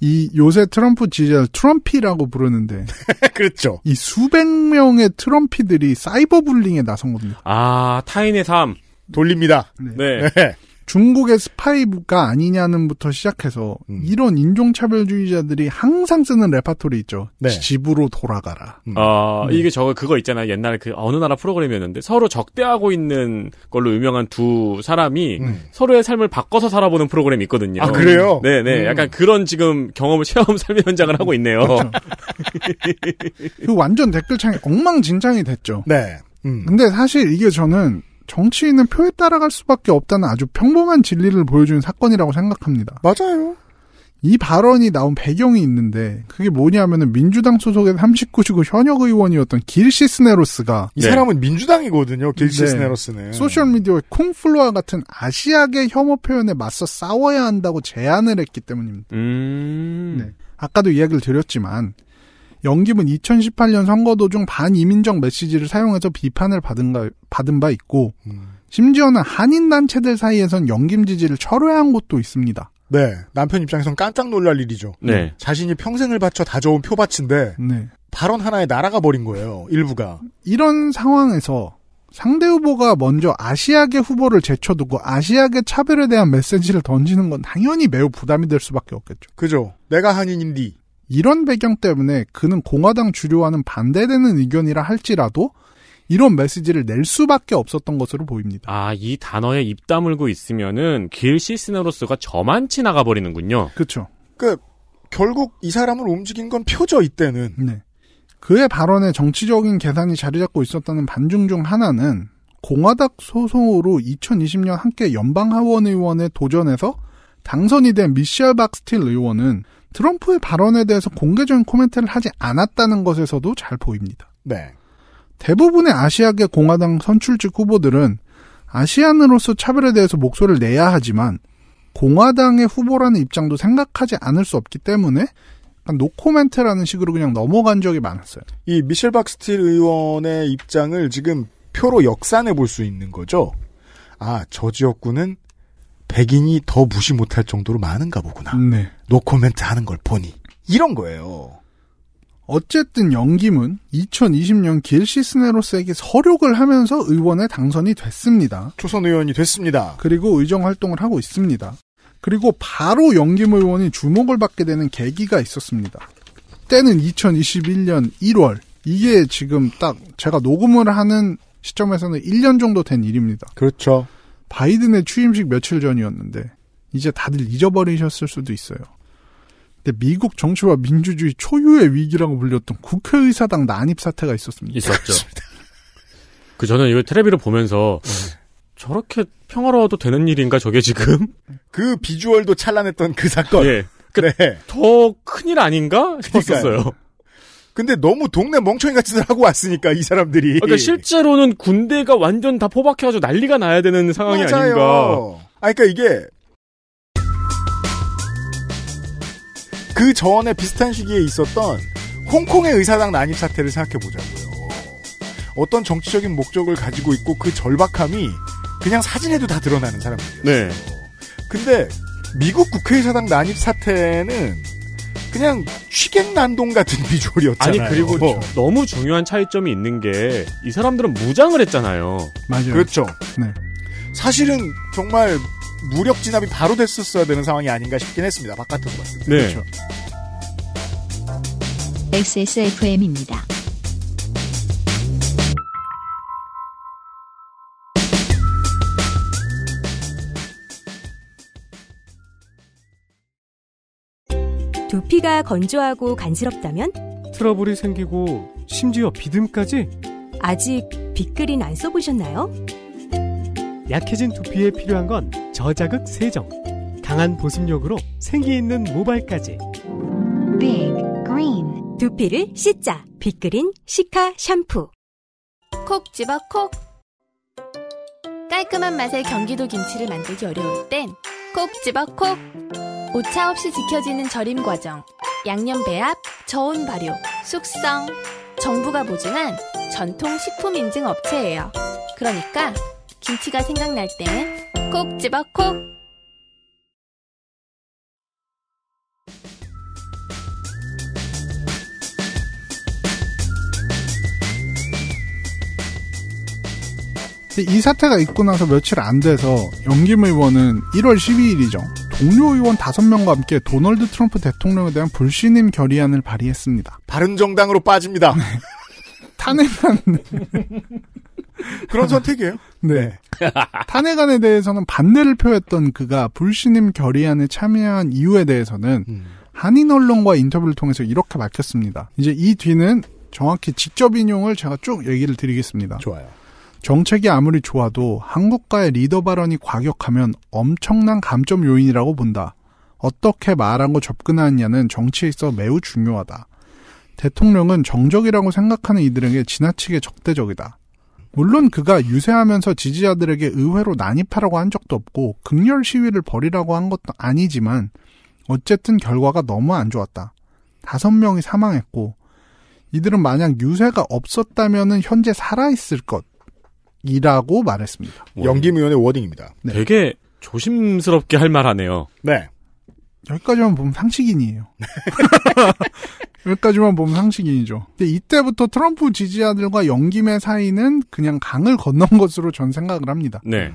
이 요새 트럼프 지지자 트럼피라고 부르는데 그렇죠. 이 수백 명의 트럼피들이 사이버 불링에 나선 겁니다. 아 타인의 삶 돌립니다. 네. 네. 네. 중국의 스파이가 아니냐는부터 시작해서 음. 이런 인종차별주의자들이 항상 쓰는 레파토리 있죠. 네. 집으로 돌아가라. 음. 아 네. 이게 저거 그거 있잖아요. 옛날에 그 어느 나라 프로그램이었는데 서로 적대하고 있는 걸로 유명한 두 사람이 음. 네. 서로의 삶을 바꿔서 살아보는 프로그램이 있거든요. 아 그래요? 네네. 네. 음. 약간 그런 지금 경험을 체험 삶의 현장을 하고 있네요. 그렇죠. 그 완전 댓글창이 엉망진창이 됐죠. 네. 음. 근데 사실 이게 저는 정치인은 표에 따라갈 수밖에 없다는 아주 평범한 진리를 보여주는 사건이라고 생각합니다. 맞아요. 이 발언이 나온 배경이 있는데 그게 뭐냐면은 민주당 소속의 39지구 현역 의원이었던 길 시스네로스가 이 사람은 민주당이거든요. 길 시스네로스는 네. 소셜 미디어의 콩플로와 같은 아시아계 혐오 표현에 맞서 싸워야 한다고 제안을 했기 때문입니다. 음... 네. 아까도 이야기를 드렸지만 영깁은 2018년 선거 도중 반이민적 메시지를 사용해서 비판을 받은, 가, 받은 바 있고 음. 심지어는 한인 단체들 사이에선 영김 지지를 철회한 곳도 있습니다. 네, 남편 입장에선 깜짝 놀랄 일이죠. 네. 자신이 평생을 바쳐 다져온 표밭인데 네. 발언 하나에 날아가 버린 거예요. 일부가 이런 상황에서 상대 후보가 먼저 아시아계 후보를 제쳐두고 아시아계 차별에 대한 메시지를 던지는 건 당연히 매우 부담이 될 수밖에 없겠죠. 그죠. 내가 한인인디. 이런 배경 때문에 그는 공화당 주류와는 반대되는 의견이라 할지라도 이런 메시지를 낼 수밖에 없었던 것으로 보입니다. 아, 이 단어에 입 다물고 있으면은 길 시스네로스가 저만치 나가버리는군요. 그렇죠. 그 결국 이 사람을 움직인 건 표죠 이때는. 네. 그의 발언에 정치적인 계산이 자리 잡고 있었다는 반중 중 하나는 공화당 소송으로 2020년 함께 연방 하원 의원에 도전해서 당선이 된 미셸 박스틸 의원은 트럼프의 발언에 대해서 공개적인 코멘트를 하지 않았다는 것에서도 잘 보입니다. 네. 대부분의 아시아계 공화당 선출직 후보들은 아시안으로서 차별에 대해서 목소리를 내야 하지만 공화당의 후보라는 입장도 생각하지 않을 수 없기 때문에 노코멘트라는 식으로 그냥 넘어간 적이 많았어요. 이 미셸 박스틸 의원의 입장을 지금 표로 역산해 볼 수 있는 거죠. 아, 저 지역구는 백인이 더 무시 못할 정도로 많은가 보구나. 네. 노코멘트 하는 걸 보니. 이런 거예요. 어쨌든 영김은 2020년 길시스네로스에게 서륙을 하면서 의원에 당선이 됐습니다. 초선 의원이 됐습니다. 그리고 의정 활동을 하고 있습니다. 그리고 바로 영김 의원이 주목을 받게 되는 계기가 있었습니다. 때는 2021년 1월. 이게 지금 딱 제가 녹음을 하는 시점에서는 1년 정도 된 일입니다. 그렇죠. 바이든의 취임식 며칠 전이었는데 이제 다들 잊어버리셨을 수도 있어요. 근데 미국 정치와 민주주의 초유의 위기라고 불렸던 국회의사당 난입 사태가 있었습니다. 있었죠. 그 저는 이걸 테레비를 보면서 네. 저렇게 평화로워도 되는 일인가 저게 지금? 그 비주얼도 찬란했던 그 사건. 예. 그, 네. 더 큰일 아닌가 싶었어요. 근데 너무 동네 멍청이 같이들 하고 왔으니까 이 사람들이. 아, 그러니까 실제로는 군대가 완전 다 포박해가지고 난리가 나야 되는 상황이 맞아요. 아닌가. 아, 그러니까 이게 그 전에 비슷한 시기에 있었던 홍콩의 의사당 난입 사태를 생각해 보자고요. 어떤 정치적인 목적을 가지고 있고 그 절박함이 그냥 사진에도 다 드러나는 사람들이어요 네. 근데 미국 국회의사당 난입 사태는 그냥 취객 난동 같은 비주얼이었잖아요. 아니 그리고 어. 너무 중요한 차이점이 있는 게 이 사람들은 무장을 했잖아요. 맞아요. 그렇죠. 네. 사실은 정말 무력 진압이 바로 됐었어야 되는 상황이 아닌가 싶긴 했습니다. 바깥으로 봤을 때. 네. 그렇죠. XSFM입니다. 두피가 건조하고 간지럽다면? 트러블이 생기고 심지어 비듬까지? 아직 빅그린 안 써보셨나요? 약해진 두피에 필요한 건 저자극 세정. 강한 보습력으로 생기 있는 모발까지. 빅 그린. 두피를 씻자. 빅그린 시카 샴푸. 콕 집어 콕. 깔끔한 맛의 경기도 김치를 만들기 어려울 땐 콕 집어 콕. 오차 없이 지켜지는 절임 과정, 양념 배합, 저온 발효, 숙성. 정부가 보증한 전통 식품 인증 업체예요. 그러니까 김치가 생각날 땐콕 집어 콕! 이 사태가 있고 나서 며칠 안 돼서 영김 의원은 1월 12일이죠. 동료 의원 5명과 함께 도널드 트럼프 대통령에 대한 불신임 결의안을 발의했습니다. 바른정당으로 빠집니다. 네. 탄핵안 그런 선택이에요. 네. 네. 탄핵안에 대해서는 반대를 표했던 그가 불신임 결의안에 참여한 이유에 대해서는 음. 한인 언론과 인터뷰를 통해서 이렇게 밝혔습니다. 이제 이 뒤는 정확히 직접 인용을 제가 쭉 얘기를 드리겠습니다. 좋아요. 정책이 아무리 좋아도 한국과의 리더 발언이 과격하면 엄청난 감점 요인이라고 본다. 어떻게 말하고 접근하느냐는 정치에 있어 매우 중요하다. 대통령은 정적이라고 생각하는 이들에게 지나치게 적대적이다. 물론 그가 유세하면서 지지자들에게 의회로 난입하라고 한 적도 없고 극렬 시위를 벌이라고 한 것도 아니지만 어쨌든 결과가 너무 안 좋았다. 다섯 명이 사망했고 이들은 만약 유세가 없었다면은 현재 살아있을 것 이라고 말했습니다. 연기무연의 워딩입니다. 네. 되게 조심스럽게 할 말하네요. 네. 여기까지만 보면 상식인이에요. 여기까지만 보면 상식인이죠. 근데 이때부터 트럼프 지지자들과 영김의 사이는 그냥 강을 건넌 것으로 전 생각을 합니다. 네.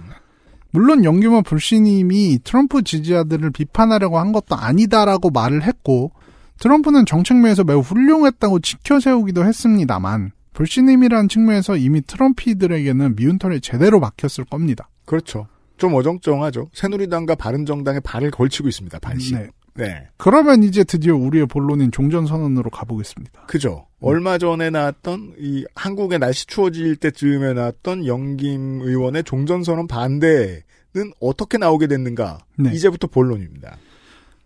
물론 영김은 불신임이 트럼프 지지자들을 비판하려고 한 것도 아니다라고 말을 했고 트럼프는 정책면에서 매우 훌륭했다고 지켜세우기도 했습니다만 불신임이란 측면에서 이미 트럼피들에게는 미운 털이 제대로 막혔을 겁니다. 그렇죠. 좀 어정쩡하죠. 새누리당과 바른정당의 발을 걸치고 있습니다. 반씩. 네. 네. 그러면 이제 드디어 우리의 본론인 종전선언으로 가보겠습니다. 그죠. 음. 얼마 전에 나왔던 이 한국의 날씨 추워질 때쯤에 나왔던 영김 의원의 종전선언 반대는 어떻게 나오게 됐는가. 네. 이제부터 본론입니다.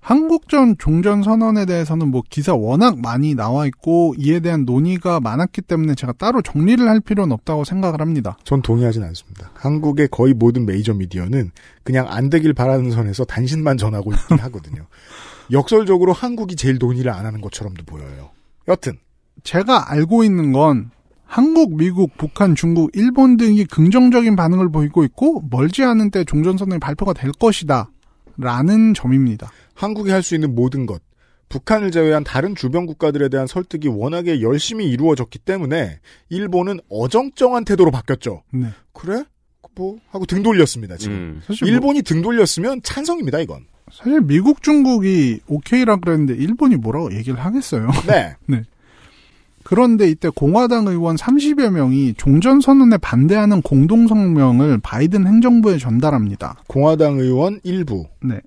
한국전 종전 선언에 대해서는 뭐 기사 워낙 많이 나와 있고 이에 대한 논의가 많았기 때문에 제가 따로 정리를 할 필요는 없다고 생각을 합니다. 전 동의하진 않습니다. 한국의 거의 모든 메이저 미디어는 그냥 안 되길 바라는 선에서 단신만 전하고 있긴 하거든요. 역설적으로 한국이 제일 논의를 안 하는 것처럼도 보여요. 여튼 제가 알고 있는 건 한국, 미국, 북한, 중국, 일본 등이 긍정적인 반응을 보이고 있고 멀지 않은 때 종전선언이 발표가 될 것이다. 라는 점입니다. 한국이 할 수 있는 모든 것, 북한을 제외한 다른 주변 국가들에 대한 설득이 워낙에 열심히 이루어졌기 때문에 일본은 어정쩡한 태도로 바뀌었죠. 네. 그래? 뭐 하고 등 돌렸습니다. 지금 음. 일본이 뭐... 등 돌렸으면 찬성입니다. 이건 사실 미국, 중국이 오케이라 그랬는데 일본이 뭐라고 얘기를 하겠어요. 네. 네. 그런데 이때 공화당 의원 30여 명이 종전 선언에 반대하는 공동 성명을 바이든 행정부에 전달합니다. 공화당 의원 일부. 네.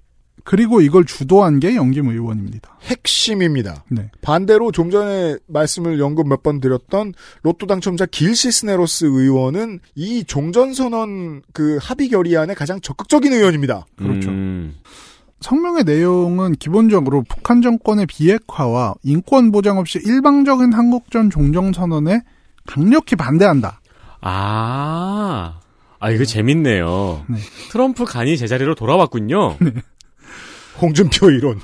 그리고 이걸 주도한 게 영김 의원입니다. 핵심입니다. 네. 반대로 좀 전에 말씀을 연금 몇 번 드렸던 로또 당첨자 길시스네로스 의원은 이 종전선언 그 합의 결의안에 가장 적극적인 의원입니다. 그렇죠. 음. 성명의 내용은 기본적으로 북한 정권의 비핵화와 인권 보장 없이 일방적인 한국전 종정선언에 강력히 반대한다. 아, 아 이거 네. 재밌네요. 네. 트럼프 간이 제자리로 돌아왔군요. 네. 홍준표 이론.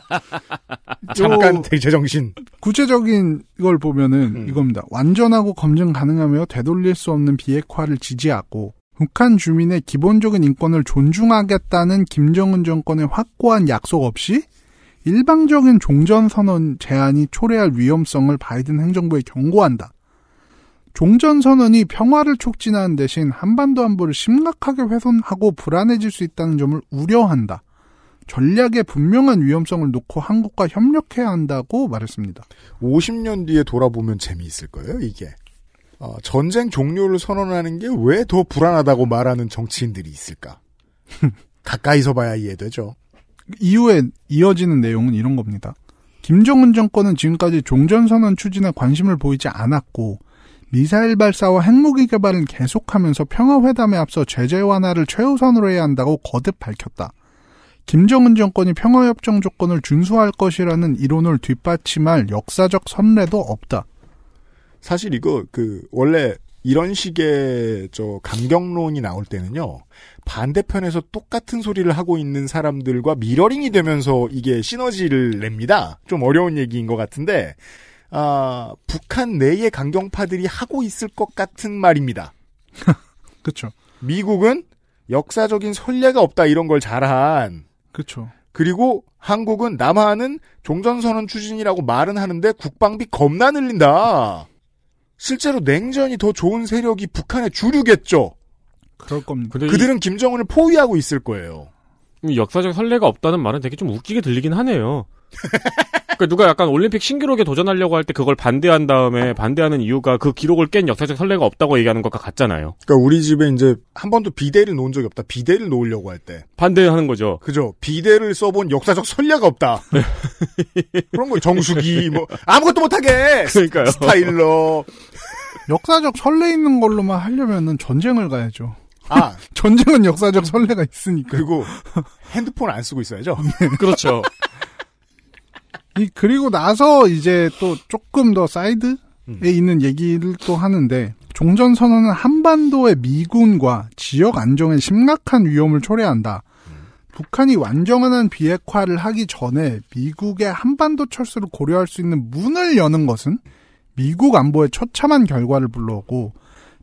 잠깐 대제정신. 구체적인 걸 보면은 음. 이겁니다. 완전하고 검증 가능하며 되돌릴 수 없는 비핵화를 지지하고 북한 주민의 기본적인 인권을 존중하겠다는 김정은 정권의 확고한 약속 없이 일방적인 종전선언 제안이 초래할 위험성을 바이든 행정부에 경고한다. 종전선언이 평화를 촉진하는 대신 한반도 안보를 심각하게 훼손하고 불안해질 수 있다는 점을 우려한다. 전략에 분명한 위험성을 놓고 한국과 협력해야 한다고 말했습니다. 50년 뒤에 돌아보면 재미있을 거예요, 이게. 어, 전쟁 종료를 선언하는 게 왜 더 불안하다고 말하는 정치인들이 있을까? 가까이서 봐야 이해되죠. 이후에 이어지는 내용은 이런 겁니다. 김정은 정권은 지금까지 종전선언 추진에 관심을 보이지 않았고 미사일 발사와 핵무기 개발은 계속하면서 평화회담에 앞서 제재 완화를 최우선으로 해야 한다고 거듭 밝혔다. 김정은 정권이 평화협정 조건을 준수할 것이라는 이론을 뒷받침할 역사적 선례도 없다. 사실 이거 그 원래 이런 식의 저 강경론이 나올 때는요 반대편에서 똑같은 소리를 하고 있는 사람들과 미러링이 되면서 이게 시너지를 냅니다. 좀 어려운 얘기인 것 같은데 아 북한 내의 강경파들이 하고 있을 것 같은 말입니다. 그렇죠. 미국은 역사적인 선례가 없다 이런 걸 잘한. 그렇죠. 그리고 한국은 남한은 종전선언 추진이라고 말은 하는데 국방비 겁나 늘린다. 실제로 냉전이 더 좋은 세력이 북한에 주류겠죠. 그럴 겁니다. 그들은 김정은을 포위하고 있을 거예요. 역사적 선례가 없다는 말은 되게 좀 웃기게 들리긴 하네요. 그러니까 누가 약간 올림픽 신기록에 도전하려고 할 때 그걸 반대한 다음에 반대하는 이유가 그 기록을 깬 역사적 선례가 없다고 얘기하는 것과 같잖아요. 그러니까 우리 집에 이제 한 번도 비대를 놓은 적이 없다. 비대를 놓으려고 할 때 반대하는 거죠. 그죠. 비대를 써본 역사적 선례가 없다. 그런 거 정수기 뭐 아무것도 못하게. 그러니까요. 스타일러. 역사적 선례 있는 걸로만 하려면은 전쟁을 가야죠. 아 전쟁은 역사적 선례가 있으니까. 그리고 핸드폰 안 쓰고 있어야죠. 그렇죠. 이 그리고 나서 이제 또 조금 더 사이드에 음. 있는 얘기를 또 하는데 종전 선언은 한반도의 미군과 지역 안정에 심각한 위험을 초래한다. 음. 북한이 완전한 비핵화를 하기 전에 미국의 한반도 철수를 고려할 수 있는 문을 여는 것은 미국 안보의 처참한 결과를 불러오고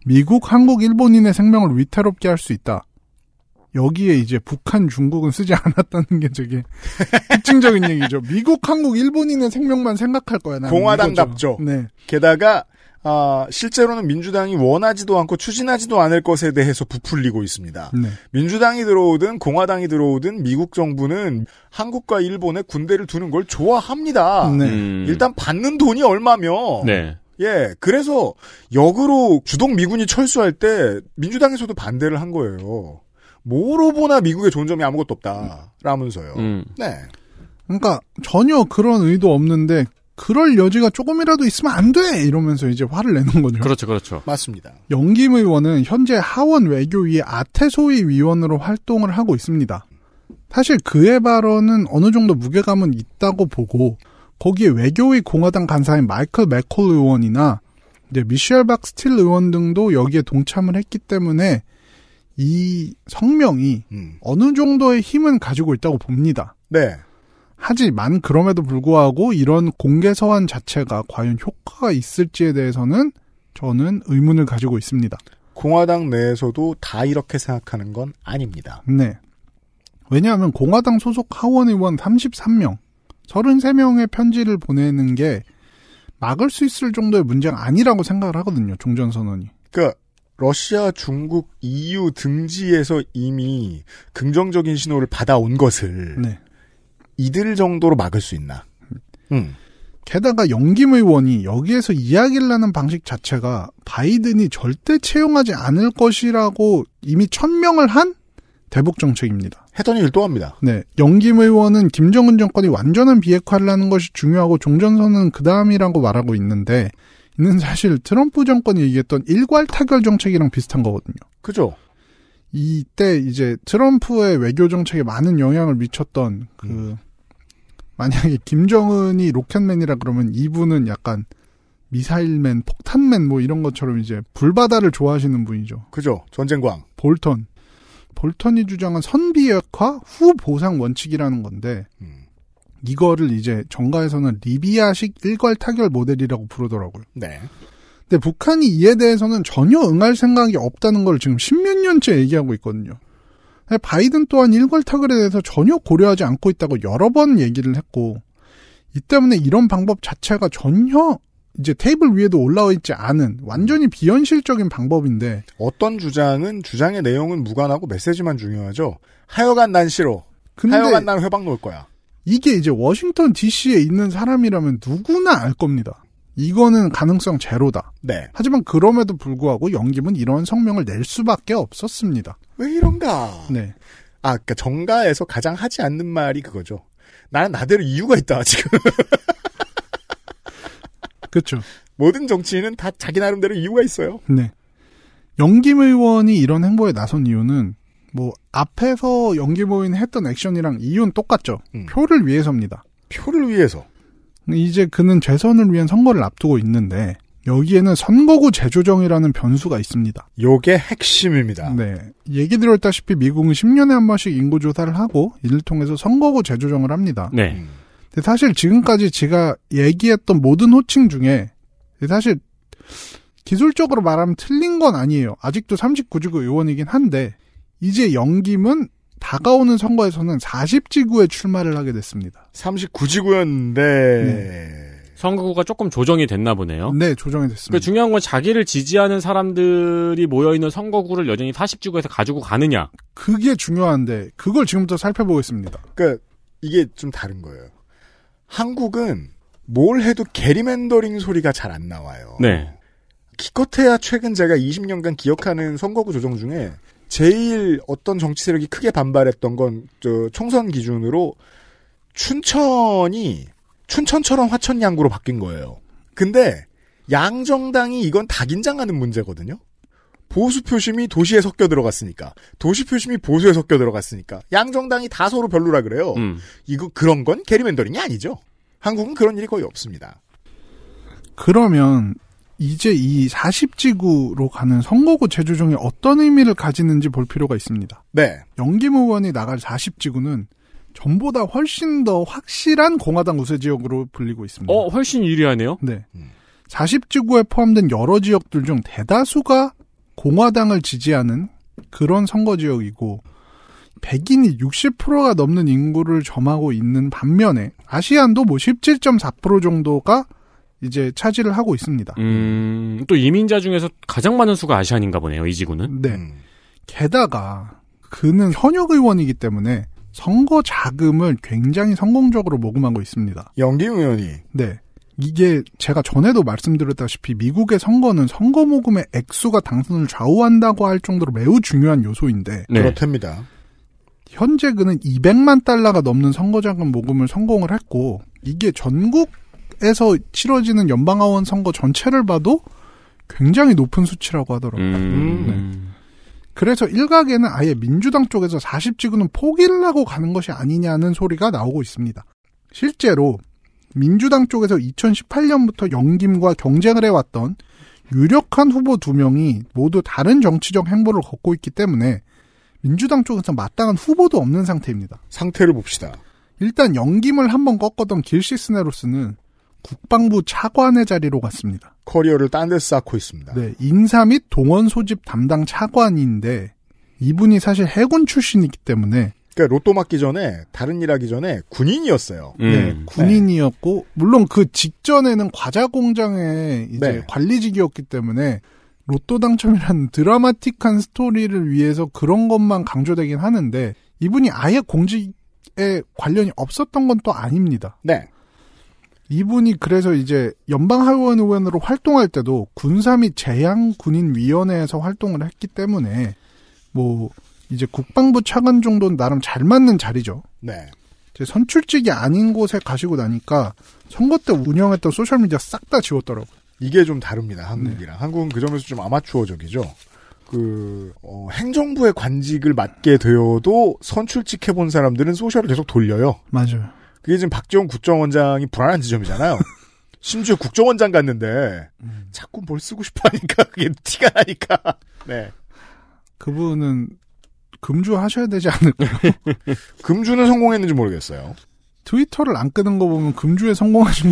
미국, 한국, 일본인의 생명을 위태롭게 할 수 있다. 여기에 이제 북한, 중국은 쓰지 않았다는 게 되게 특징적인 얘기죠. 미국, 한국, 일본인의 생명만 생각할 거야. 공화당답죠. 네. 게다가 아, 실제로는 민주당이 원하지도 않고 추진하지도 않을 것에 대해서 부풀리고 있습니다. 네. 민주당이 들어오든 공화당이 들어오든 미국 정부는 한국과 일본에 군대를 두는 걸 좋아합니다. 네. 음. 일단 받는 돈이 얼마며. 네. 예, 그래서 역으로 주동 미군이 철수할 때 민주당에서도 반대를 한 거예요. 뭐로 보나 미국의 좋은 점이 아무것도 없다라면서요. 음. 네. 그러니까 전혀 그런 의도 없는데 그럴 여지가 조금이라도 있으면 안 돼! 이러면서 이제 화를 내는 거죠. 그렇죠, 그렇죠. 맞습니다. 영김 의원은 현재 하원 외교위의 아태소위 위원으로 활동을 하고 있습니다. 사실 그의 발언은 어느 정도 무게감은 있다고 보고, 거기에 외교위 공화당 간사인 마이클 맥콜 의원이나, 이제 미셸 박스틸 의원 등도 여기에 동참을 했기 때문에, 이 성명이 음. 어느 정도의 힘은 가지고 있다고 봅니다. 네. 하지만 그럼에도 불구하고 이런 공개 서한 자체가 과연 효과가 있을지에 대해서는 저는 의문을 가지고 있습니다. 공화당 내에서도 다 이렇게 생각하는 건 아닙니다. 네. 왜냐하면 공화당 소속 하원 의원 33명, 33명의 편지를 보내는 게 막을 수 있을 정도의 문제가 아니라고 생각을 하거든요. 종전선언이. 그 러시아, 중국, EU 등지에서 이미 긍정적인 신호를 받아온 것을 네. 이들 정도로 막을 수 있나? 음. 음. 게다가 영김 의원이 여기에서 이야기를 하는 방식 자체가 바이든이 절대 채용하지 않을 것이라고 이미 천명을 한 대북 정책입니다. 해더니 일도합니다. 네. 영김 의원은 김정은 정권이 완전한 비핵화를 하는 것이 중요하고 종전선은 그 다음이라고 말하고 있는데 이는 사실 트럼프 정권이 얘기했던 일괄 타결 정책이랑 비슷한 거거든요. 그죠. 이때 이제 트럼프의 외교 정책에 많은 영향을 미쳤던 그 음. 만약에 김정은이 로켓맨이라 그러면 이분은 약간 미사일맨, 폭탄맨 뭐 이런 것처럼 이제 불바다를 좋아하시는 분이죠. 그죠. 전쟁광. 볼턴. 볼턴이 주장한 선비역화 후 보상 원칙이라는 건데 음. 이거를 이제 정가에서는 리비아식 일괄 타결 모델이라고 부르더라고요. 네. 근데 북한이 이에 대해서는 전혀 응할 생각이 없다는 걸 지금 십몇 년째 얘기하고 있거든요. 바이든 또한 일괄 타결에 대해서 전혀 고려하지 않고 있다고 여러 번 얘기를 했고, 이 때문에 이런 방법 자체가 전혀 이제 테이블 위에도 올라와 있지 않은 완전히 비현실적인 방법인데 어떤 주장은 주장의 내용은 무관하고 메시지만 중요하죠. 하여간 난 싫어. 근데, 하여간 난 회방 놓을 거야. 이게 이제 워싱턴 DC에 있는 사람이라면 누구나 알 겁니다. 이거는 가능성 제로다. 네. 하지만 그럼에도 불구하고 영기문 이런 성명을 낼 수밖에 없었습니다. 왜 이런가? 네. 아, 그니까 정가에서 가장 하지 않는 말이 그거죠. 나는 나대로 이유가 있다, 지금. 그렇죠. 모든 정치인은 다 자기 나름대로 이유가 있어요. 네. 영김 의원이 이런 행보에 나선 이유는 뭐 앞에서 연기 모인 했던 액션이랑 이유는 똑같죠. 음. 표를 위해서입니다. 표를 위해서. 이제 그는 재선을 위한 선거를 앞두고 있는데 여기에는 선거구 재조정이라는 변수가 있습니다. 요게 핵심입니다. 네. 얘기 들었다시피 미국은 10년에 한 번씩 인구 조사를 하고 이를 통해서 선거구 재조정을 합니다. 네. 음. 근데 사실 지금까지 제가 얘기했던 모든 호칭 중에 사실 기술적으로 말하면 틀린 건 아니에요. 아직도 39지구 의원이긴 한데 이제 영김은 다가오는 선거에서는 40지구에 출마를 하게 됐습니다. 39지구였는데 네. 선거구가 조금 조정이 됐나 보네요. 네, 조정이 됐습니다. 그러니까 중요한 건 자기를 지지하는 사람들이 모여 있는 선거구를 여전히 40지구에서 가지고 가느냐. 그게 중요한데 그걸 지금부터 살펴보겠습니다. 그러니까 이게 좀 다른 거예요. 한국은 뭘 해도 게리맨더링 소리가 잘 안 나와요. 네. 기껏해야 최근 제가 20년간 기억하는 선거구 조정 중에 제일 어떤 정치 세력이 크게 반발했던 건저 총선 기준으로 춘천이 춘천처럼 화천양구로 바뀐 거예요. 근데 양정당이 이건 다 긴장하는 문제거든요. 보수 표심이 도시에 섞여 들어갔으니까 도시 표심이 보수에 섞여 들어갔으니까 양정당이 다 서로 별로라 그래요. 음. 이거 그런 건 게리맨더링이 아니죠. 한국은 그런 일이 거의 없습니다. 그러면 이제 이 40지구로 가는 선거구 재조정이 어떤 의미를 가지는지 볼 필요가 있습니다. 네. 영김 의원이 나갈 40지구는 전보다 훨씬 더 확실한 공화당 우세 지역으로 불리고 있습니다. 어, 훨씬 유리하네요. 네. 40지구에 음. 포함된 여러 지역들 중 대다수가 공화당을 지지하는 그런 선거 지역이고 백인이 60%가 넘는 인구를 점하고 있는 반면에 아시안도 뭐 17.4% 정도가 이제 차지를 하고 있습니다. 음, 또 이민자 중에서 가장 많은 수가 아시안인가 보네요, 이 지구는. 네. 음. 게다가 그는 현역 의원이기 때문에 선거 자금을 굉장히 성공적으로 모금하고 있습니다. 영기 의원이. 네. 이게 제가 전에도 말씀드렸다시피 미국의 선거는 선거 모금의 액수가 당선을 좌우한다고 할 정도로 매우 중요한 요소인데 네. 그렇답니다. 현재 그는 200만 달러가 넘는 선거 자금 모금을 성공을 했고 이게 전국 미국에서 치러지는 연방하원 선거 전체를 봐도 굉장히 높은 수치라고 하더라고요. 음. 음. 네. 그래서 일각에는 아예 민주당 쪽에서 40지구는 포기를 하고 가는 것이 아니냐는 소리가 나오고 있습니다. 실제로 민주당 쪽에서 2018년부터 영김과 경쟁을 해왔던 유력한 후보 두 명이 모두 다른 정치적 행보를 걷고 있기 때문에 민주당 쪽에서 마땅한 후보도 없는 상태입니다. 상태를 봅시다. 일단 영김을 한번 꺾었던 길시스네로스는 국방부 차관의 자리로 갔습니다. 커리어를 딴 데서 쌓고 있습니다. 네, 인사 및 동원 소집 담당 차관인데 이분이 사실 해군 출신이기 때문에 그러니까 로또 맞기 전에 다른 일 하기 전에 군인이었어요. 음. 네, 네. 군인이었고 물론 그 직전에는 과자 공장의 이제 네. 관리직이었기 때문에 로또 당첨이라는 드라마틱한 스토리를 위해서 그런 것만 강조되긴 하는데 이분이 아예 공직에 관련이 없었던 건 또 아닙니다. 네. 이분이 그래서 이제 연방하원 의원으로 활동할 때도 군사 및 재향군인위원회에서 활동을 했기 때문에 뭐 이제 국방부 차관 정도는 나름 잘 맞는 자리죠. 네. 선출직이 아닌 곳에 가시고 나니까 선거 때 운영했던 소셜미디어 싹 다 지웠더라고요. 이게 좀 다릅니다. 한국이랑. 네. 한국은 그 점에서 좀 아마추어적이죠. 그, 어, 행정부의 관직을 맡게 되어도 선출직 해본 사람들은 소셜을 계속 돌려요. 맞아요. 그게 지금 박지원 국정원장이 불안한 지점이잖아요. 심지어 국정원장 갔는데 음. 자꾸 뭘 쓰고 싶어하니까 그게 티가 나니까. 네. 그분은 금주하셔야 되지 않을까요? 금주는 성공했는지 모르겠어요. 트위터를 안 끄는 거 보면 금주에 성공하신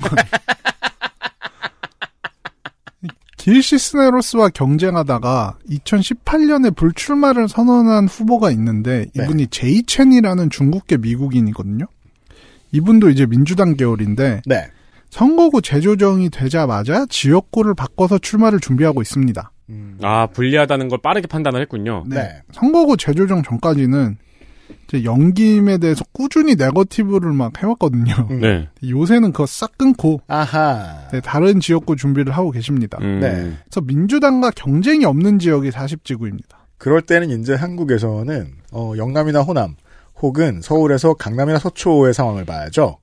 거아요길시스네로스와 경쟁하다가 2018년에 불출마를 선언한 후보가 있는데 네. 이분이 네. 제이첸이라는 중국계 미국인이거든요. 이분도 이제 민주당 계열인데 네. 선거구 재조정이 되자마자 지역구를 바꿔서 출마를 준비하고 있습니다. 음. 아 불리하다는 걸 빠르게 판단을 했군요. 네. 네. 선거구 재조정 전까지는 연기임에 대해서 꾸준히 네거티브를 막 해왔거든요. 음. 네. 요새는 그거 싹 끊고 아하. 네, 다른 지역구 준비를 하고 계십니다. 음. 네. 그래서 민주당과 경쟁이 없는 지역이 40지구입니다. 그럴 때는 이제 한국에서는 어, 영남이나 호남 혹은 서울에서 강남이나 서초의 상황을 봐야죠.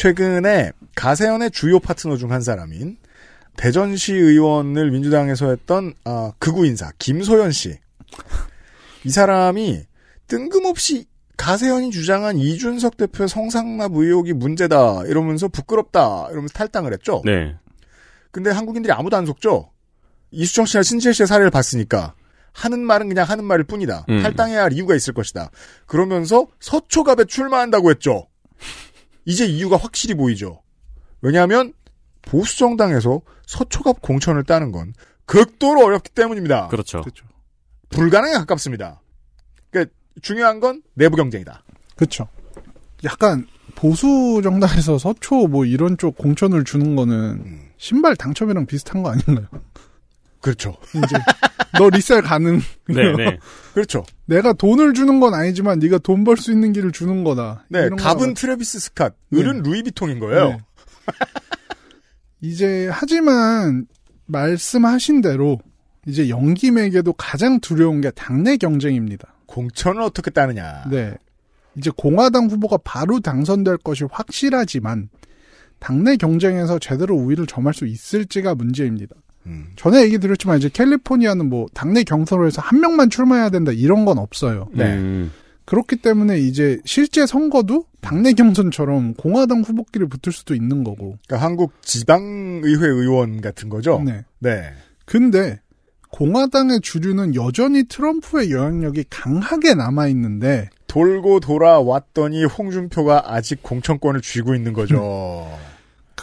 최근에 가세연의 주요 파트너 중 한 사람인 대전시 의원을 민주당에서 했던 아, 극우 인사 김소연 씨. 이 사람이 뜬금없이 가세현이 주장한 이준석 대표의 성상납 의혹이 문제다 이러면서 부끄럽다 이러면서 탈당을 했죠. 네. 근데 한국인들이 아무도 안 속죠. 이수정 씨나 신지혜 씨의 사례를 봤으니까 하는 말은 그냥 하는 말일 뿐이다. 음. 탈당해야 할 이유가 있을 것이다. 그러면서 서초갑에 출마한다고 했죠. 이제 이유가 확실히 보이죠. 왜냐하면 보수정당에서 서초갑 공천을 따는 건 극도로 어렵기 때문입니다. 그렇죠. 그렇죠. 불가능에 가깝습니다. 그러니까 중요한 건 내부 경쟁이다. 그렇죠. 약간 보수 정당에서 서초 뭐 이런 쪽 공천을 주는 거는 음. 신발 당첨이랑 비슷한 거 아닌가요? 그렇죠. 이제 너 리셀 가능. 네, 네. 그렇죠. 내가 돈을 주는 건 아니지만 네가 돈 벌 수 있는 길을 주는 거다. 네, 갑은 트레비스 스캇, 을은 네. 루이비통인 거예요. 네. 이제 하지만 말씀하신 대로 이제 영김에게도 가장 두려운 게 당내 경쟁입니다. 공천을 어떻게 따느냐. 네. 이제 공화당 후보가 바로 당선될 것이 확실하지만 당내 경쟁에서 제대로 우위를 점할 수 있을지가 문제입니다. 음. 전에 얘기 드렸지만 이제 캘리포니아는 뭐 당내 경선을 해서 한 명만 출마해야 된다 이런 건 없어요. 네. 음. 그렇기 때문에 이제 실제 선거도 당내 경선처럼 공화당 후보끼리 붙을 수도 있는 거고. 그러니까 한국 지방의회 의원 같은 거죠? 네. 네. 근데 공화당의 주류는 여전히 트럼프의 영향력이 강하게 남아있는데 돌고 돌아왔더니 홍준표가 아직 공천권을 쥐고 있는 거죠. 음.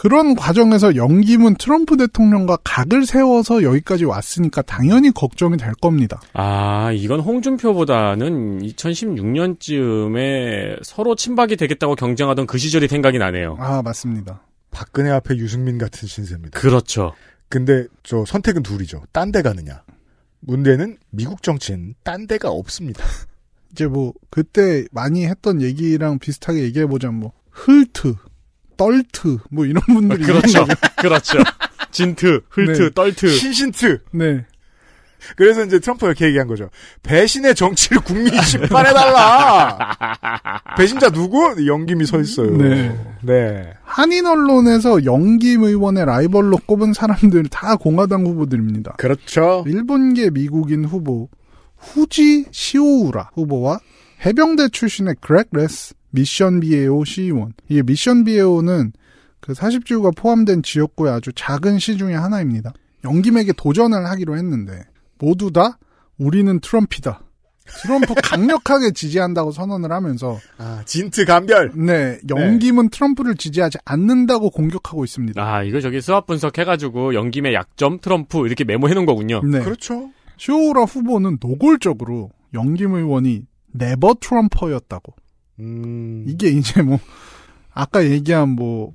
그런 과정에서 영기문 트럼프 대통령과 각을 세워서 여기까지 왔으니까 당연히 걱정이 될 겁니다. 아, 이건 홍준표보다는 2016년쯤에 서로 친박이 되겠다고 경쟁하던 그 시절이 생각이 나네요. 아, 맞습니다. 박근혜 앞에 유승민 같은 신세입니다. 그렇죠. 근데 저 선택은 둘이죠. 딴 데 가느냐. 문제는 미국 정치는 딴 데가 없습니다. 이제 뭐 그때 많이 했던 얘기랑 비슷하게 얘기해 보자면 뭐 흘트 떨트 뭐 이런 분들이 그렇죠 그렇죠 진트 흘트 네. 떨트 신신트 네 그래서 이제 트럼프가 이렇게 얘기한 거죠 배신의 정치를 국민이 심판해달라 배신자 누구 연김이 서 있어요 네. 네 한인 언론에서 연김 의원의 라이벌로 꼽은 사람들 다 공화당 후보들입니다 그렇죠 일본계 미국인 후보 후지 시오우라 후보와 해병대 출신의 그렉 레스 미션 비에오 시의원. E 이게 미션 비에오는 그 40주가 포함된 지역구의 아주 작은 시 중에 하나입니다. 영김에게 도전을 하기로 했는데 모두 다 우리는 트럼피다. 트럼프 강력하게 지지한다고 선언을 하면서 아 진트 감별 네 영김은 네. 트럼프를 지지하지 않는다고 공격하고 있습니다. 아 이거 저기 수학 분석해가지고 영김의 약점 트럼프 이렇게 메모해 놓은 거군요. 네 그렇죠. 쇼우라 후보는 노골적으로 영김 의원이 네버 트럼퍼였다고 음. 이게 이제 뭐 아까 얘기한 뭐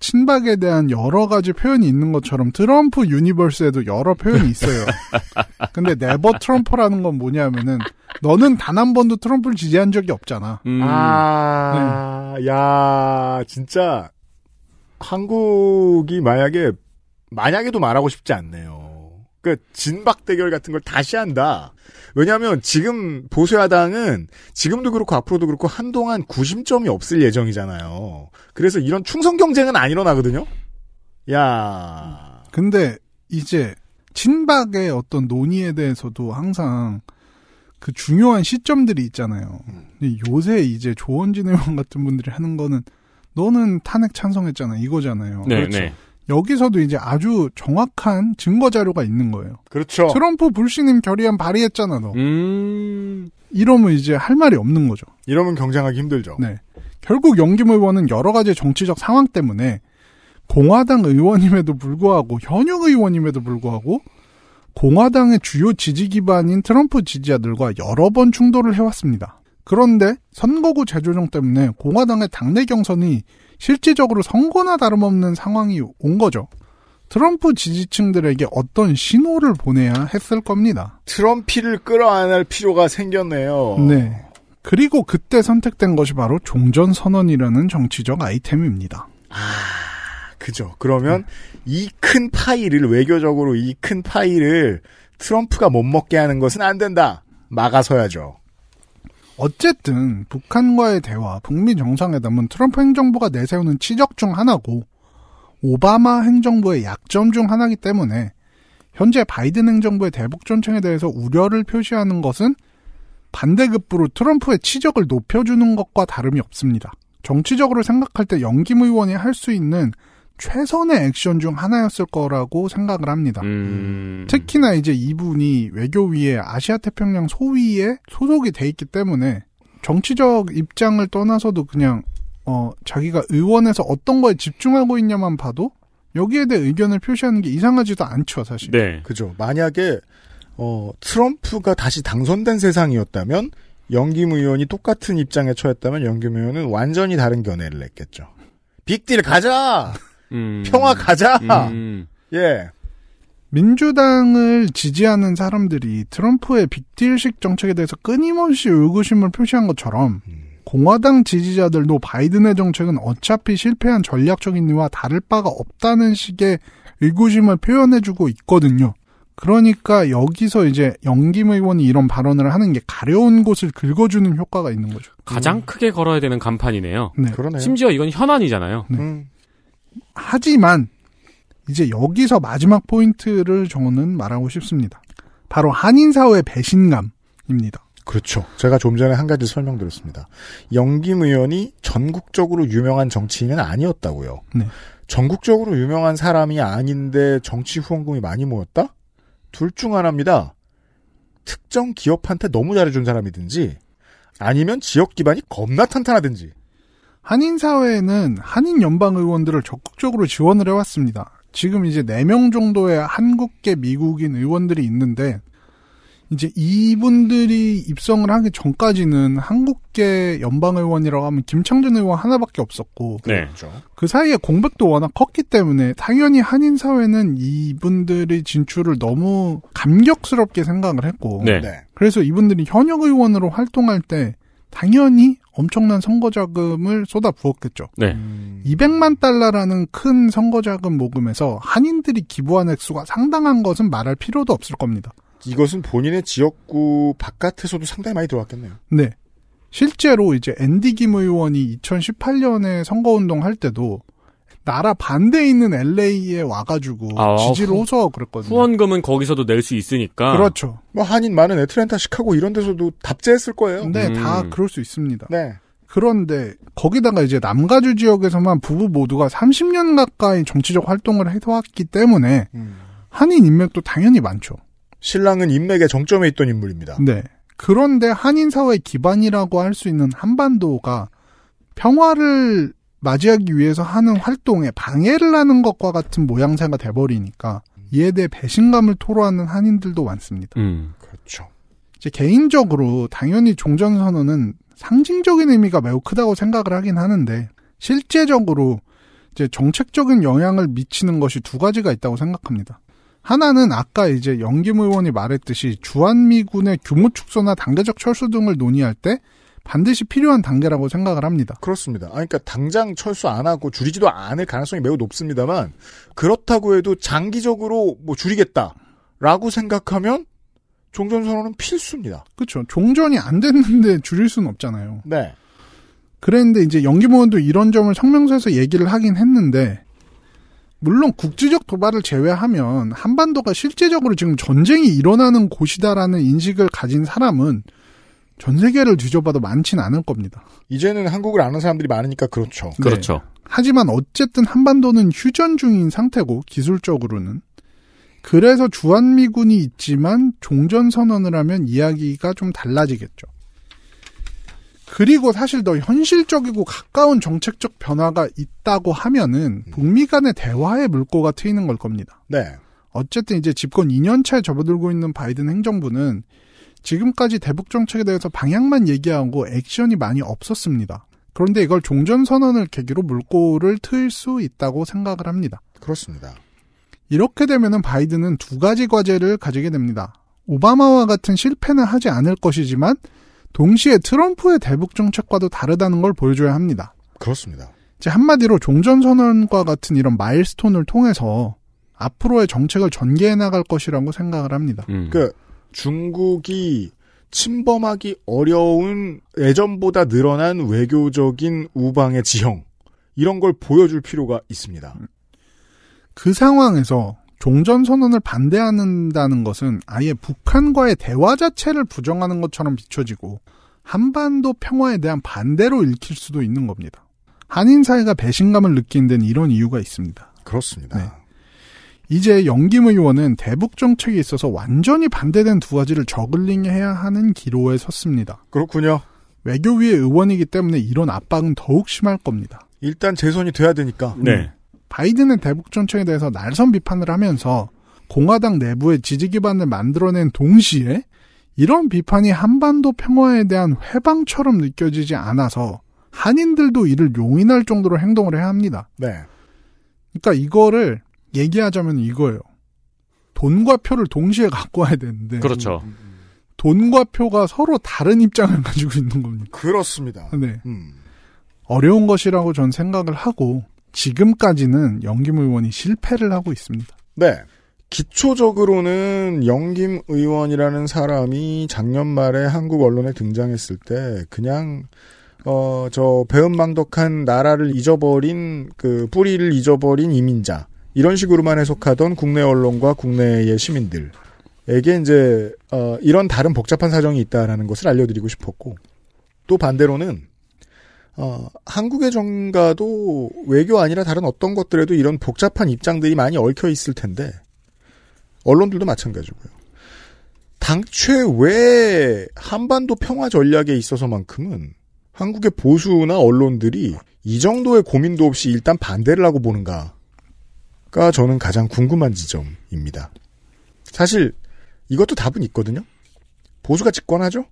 친박에 대한 여러 가지 표현이 있는 것처럼 트럼프 유니버스에도 여러 표현이 있어요. 근데 네버 트럼프라는 건 뭐냐면은 너는 단 한 번도 트럼프를 지지한 적이 없잖아. 음. 아, 네. 야, 진짜 한국이 만약에 만약에도 말하고 싶지 않네요. 그 진박 대결 같은 걸 다시 한다. 왜냐하면 지금 보수야당은 지금도 그렇고 앞으로도 그렇고 한동안 구심점이 없을 예정이잖아요. 그래서 이런 충성 경쟁은 안 일어나거든요. 야. 근데 이제 진박의 어떤 논의에 대해서도 항상 그 중요한 시점들이 있잖아요. 근데 요새 이제 조원진 의원 같은 분들이 하는 거는 너는 탄핵 찬성했잖아 이거잖아요. 네, 그렇죠. 네. 여기서도 이제 아주 정확한 증거 자료가 있는 거예요. 그렇죠. 트럼프 불신임 결의안 발의했잖아 너. 음... 이러면 이제 할 말이 없는 거죠. 이러면 경쟁하기 힘들죠. 네. 결국 영김 의원은 여러 가지 정치적 상황 때문에 공화당 의원임에도 불구하고 현역 의원임에도 불구하고 공화당의 주요 지지 기반인 트럼프 지지자들과 여러 번 충돌을 해왔습니다. 그런데 선거구 재조정 때문에 공화당의 당내 경선이 실질적으로 선거나 다름없는 상황이 온 거죠. 트럼프 지지층들에게 어떤 신호를 보내야 했을 겁니다. 트럼피를 끌어안을 필요가 생겼네요. 네. 그리고 그때 선택된 것이 바로 종전 선언이라는 정치적 아이템입니다. 아, 그죠. 그러면 네. 이큰 파일을 외교적으로 이 큰파일을 트럼프가 못 먹게 하는 것은 안 된다. 막아서야죠. 어쨌든 북한과의 대화, 북미 정상회담은 트럼프 행정부가 내세우는 치적 중 하나고 오바마 행정부의 약점 중 하나이기 때문에 현재 바이든 행정부의 대북 전쟁에 대해서 우려를 표시하는 것은 반대급부로 트럼프의 치적을 높여주는 것과 다름이 없습니다. 정치적으로 생각할 때 영김 의원이 할 수 있는 최선의 액션 중 하나였을 거라고 생각을 합니다. 음... 특히나 이제 이분이 외교위에 아시아 태평양 소위에 소속이 돼 있기 때문에 정치적 입장을 떠나서도 그냥 어 자기가 의원에서 어떤 거에 집중하고 있냐만 봐도 여기에 대해 의견을 표시하는 게 이상하지도 않죠, 사실. 네. 그죠. 만약에 어 트럼프가 다시 당선된 세상이었다면 영김 의원이 똑같은 입장에 처했다면 영김 의원은 완전히 다른 견해를 냈겠죠. 빅딜 가자. 음. 평화 가자. 음. 예. 민주당을 지지하는 사람들이 트럼프의 빅딜식 정책에 대해서 끊임없이 의구심을 표시한 것처럼 음. 공화당 지지자들도 바이든의 정책은 어차피 실패한 전략적인 이와 다를 바가 없다는 식의 의구심을 표현해주고 있거든요. 그러니까 여기서 이제 영김 의원이 이런 발언을 하는 게 가려운 곳을 긁어주는 효과가 있는 거죠. 가장 음. 크게 걸어야 되는 간판이네요. 네. 그러네요. 심지어 이건 현안이잖아요. 네. 음. 하지만 이제 여기서 마지막 포인트를 저는 말하고 싶습니다. 바로 한인사회 의 배신감입니다. 그렇죠. 제가 좀 전에 한 가지 설명드렸습니다. 영김 의원이 전국적으로 유명한 정치인은 아니었다고요. 네. 전국적으로 유명한 사람이 아닌데 정치 후원금이 많이 모였다? 둘 중 하나입니다. 특정 기업한테 너무 잘해준 사람이든지 아니면 지역 기반이 겁나 탄탄하든지. 한인사회에는 한인 연방 의원들을 적극적으로 지원을 해왔습니다. 지금 이제 4명 정도의 한국계 미국인 의원들이 있는데, 이제 이분들이 입성을 하기 전까지는 한국계 연방의원이라고 하면 김창준 의원 하나밖에 없었고 네. 그렇죠. 그 사이에 공백도 워낙 컸기 때문에 당연히 한인 사회는 이분들이 진출을 너무 감격스럽게 생각을 했고 네. 네. 그래서 이분들이 현역 의원으로 활동할 때 당연히 엄청난 선거자금을 쏟아부었겠죠. 네. 200만 음. 달러라는 큰 선거자금 모금에서 한인들이 기부한 액수가 상당한 것은 말할 필요도 없을 겁니다. 이것은 본인의 지역구 바깥에서도 상당히 많이 들어왔겠네요. 네. 실제로 이제 앤디 김 의원이 2018년에 선거운동 할 때도 나라 반대에 있는 LA에 와가지고 아, 어, 지지를 후, 호소하고 그랬거든요. 후원금은 거기서도 낼 수 있으니까. 그렇죠. 뭐 한인 많은 애틀랜타, 시카고 이런 데서도 답제했을 거예요. 네, 음. 다 그럴 수 있습니다. 네. 그런데 거기다가 이제 남가주 지역에서만 부부 모두가 30년 가까이 정치적 활동을 해왔기 때문에 음. 한인 인맥도 당연히 많죠. 신랑은 인맥의 정점에 있던 인물입니다. 네. 그런데 한인 사회 의 기반이라고 할 수 있는 한반도가 평화를 맞이하기 위해서 하는 활동에 방해를 하는 것과 같은 모양새가 돼버리니까 이에 대해 배신감을 토로하는 한인들도 많습니다. 음, 그렇죠. 제 개인적으로 당연히 종전선언은 상징적인 의미가 매우 크다고 생각을 하긴 하는데 실제적으로 이제 정책적인 영향을 미치는 것이 두 가지가 있다고 생각합니다. 하나는 아까 이제 영김 의원이 말했듯이 주한미군의 규모 축소나 단계적 철수 등을 논의할 때 반드시 필요한 단계라고 생각을 합니다. 그렇습니다. 아, 그러니까 당장 철수 안 하고 줄이지도 않을 가능성이 매우 높습니다만 그렇다고 해도 장기적으로 뭐 줄이겠다라고 생각하면 종전 선언은 필수입니다. 그렇죠. 종전이 안 됐는데 줄일 수는 없잖아요. 네. 그랬는데 이제 연기무원도 이런 점을 성명서에서 얘기를 하긴 했는데 물론 국제적 도발을 제외하면 한반도가 실제적으로 지금 전쟁이 일어나는 곳이다라는 인식을 가진 사람은 전 세계를 뒤져봐도 많진 않을 겁니다. 이제는 한국을 아는 사람들이 많으니까 그렇죠. 네. 그렇죠. 하지만 어쨌든 한반도는 휴전 중인 상태고 기술적으로는 그래서 주한미군이 있지만 종전선언을 하면 이야기가 좀 달라지겠죠. 그리고 사실 더 현실적이고 가까운 정책적 변화가 있다고 하면은 음. 북미 간의 대화의 물꼬가 트이는 걸 겁니다. 네. 어쨌든 이제 집권 2년차에 접어들고 있는 바이든 행정부는 지금까지 대북 정책에 대해서 방향만 얘기하고 액션이 많이 없었습니다. 그런데 이걸 종전 선언을 계기로 물꼬를 틀 수 있다고 생각을 합니다. 그렇습니다. 이렇게 되면은 바이든은 두 가지 과제를 가지게 됩니다. 오바마와 같은 실패는 하지 않을 것이지만 동시에 트럼프의 대북 정책과도 다르다는 걸 보여줘야 합니다. 그렇습니다. 제 한마디로 종전 선언과 같은 이런 마일스톤을 통해서 앞으로의 정책을 전개해 나갈 것이라고 생각을 합니다. 음. 그 중국이 침범하기 어려운 예전보다 늘어난 외교적인 우방의 지형 이런 걸 보여줄 필요가 있습니다. 그 상황에서 종전 선언을 반대한다는 것은 아예 북한과의 대화 자체를 부정하는 것처럼 비춰지고 한반도 평화에 대한 반대로 읽힐 수도 있는 겁니다. 한인 사회가 배신감을 느낀 데는 이런 이유가 있습니다. 그렇습니다. 네. 이제 영김 의원은 대북 정책에 있어서 완전히 반대된 두 가지를 저글링해야 하는 기로에 섰습니다. 그렇군요. 외교위의 의원이기 때문에 이런 압박은 더욱 심할 겁니다. 일단 재선이 돼야 되니까. 네. 바이든의 대북 정책에 대해서 날선 비판을 하면서 공화당 내부의 지지 기반을 만들어낸 동시에 이런 비판이 한반도 평화에 대한 회방처럼 느껴지지 않아서 한인들도 이를 용인할 정도로 행동을 해야 합니다. 네. 그러니까 이거를 얘기하자면 이거예요. 돈과 표를 동시에 갖고 와야 되는데. 그렇죠. 음, 음, 음. 돈과 표가 서로 다른 입장을 가지고 있는 겁니다. 그렇습니다. 네. 음. 어려운 것이라고 전 생각을 하고 지금까지는 영김 의원이 실패를 하고 있습니다. 네. 기초적으로는 영김 의원이라는 사람이 작년 말에 한국 언론에 등장했을 때 그냥 어 저 배은망덕한 나라를 잊어버린 그 뿌리를 잊어버린 이민자 이런 식으로만 해석하던 국내 언론과 국내의 시민들에게 이제 어, 이런 다른 복잡한 사정이 있다라는 것을 알려드리고 싶었고 또 반대로는 어, 한국의 정가도 외교 아니라 다른 어떤 것들에도 이런 복잡한 입장들이 많이 얽혀 있을 텐데 언론들도 마찬가지고요. 당최 왜 한반도 평화 전략에 있어서만큼은 한국의 보수나 언론들이 이 정도의 고민도 없이 일단 반대를 하고 보는가 가 저는 가장 궁금한 지점입니다. 사실 이것도 답은 있거든요. 보수가 집권하죠?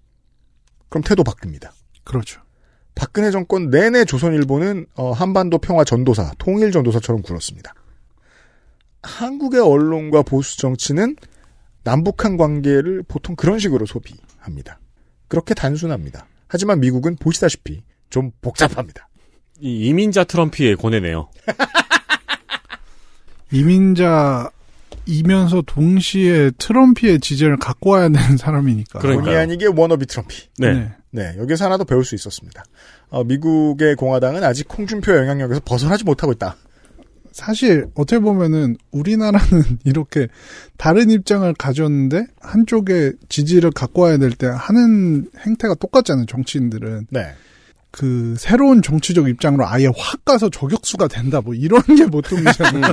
그럼 태도 바뀝니다. 그렇죠. 박근혜 정권 내내 조선일보는 어, 한반도 평화 전도사, 통일 전도사처럼 굴었습니다. 한국의 언론과 보수 정치는 남북한 관계를 보통 그런 식으로 소비합니다. 그렇게 단순합니다. 하지만 미국은 보시다시피 좀 복잡합니다. 이 이민자 트럼피의 고뇌네요. 이민자 이면서 동시에 트럼피의 지지를 갖고 와야 되는 사람이니까. 그러니 아니게 워너비 트럼피. 네. 네. 네. 여기서 하나 더 배울 수 있었습니다. 어, 미국의 공화당은 아직 홍준표 영향력에서 벗어나지 못하고 있다. 사실 어떻게 보면은 우리나라는 이렇게 다른 입장을 가졌는데 한쪽에 지지를 갖고 와야 될 때 하는 행태가 똑같잖아요. 정치인들은. 네. 그 새로운 정치적 입장으로 아예 확 가서 저격수가 된다 뭐 이런 게 보통이잖아요. 음.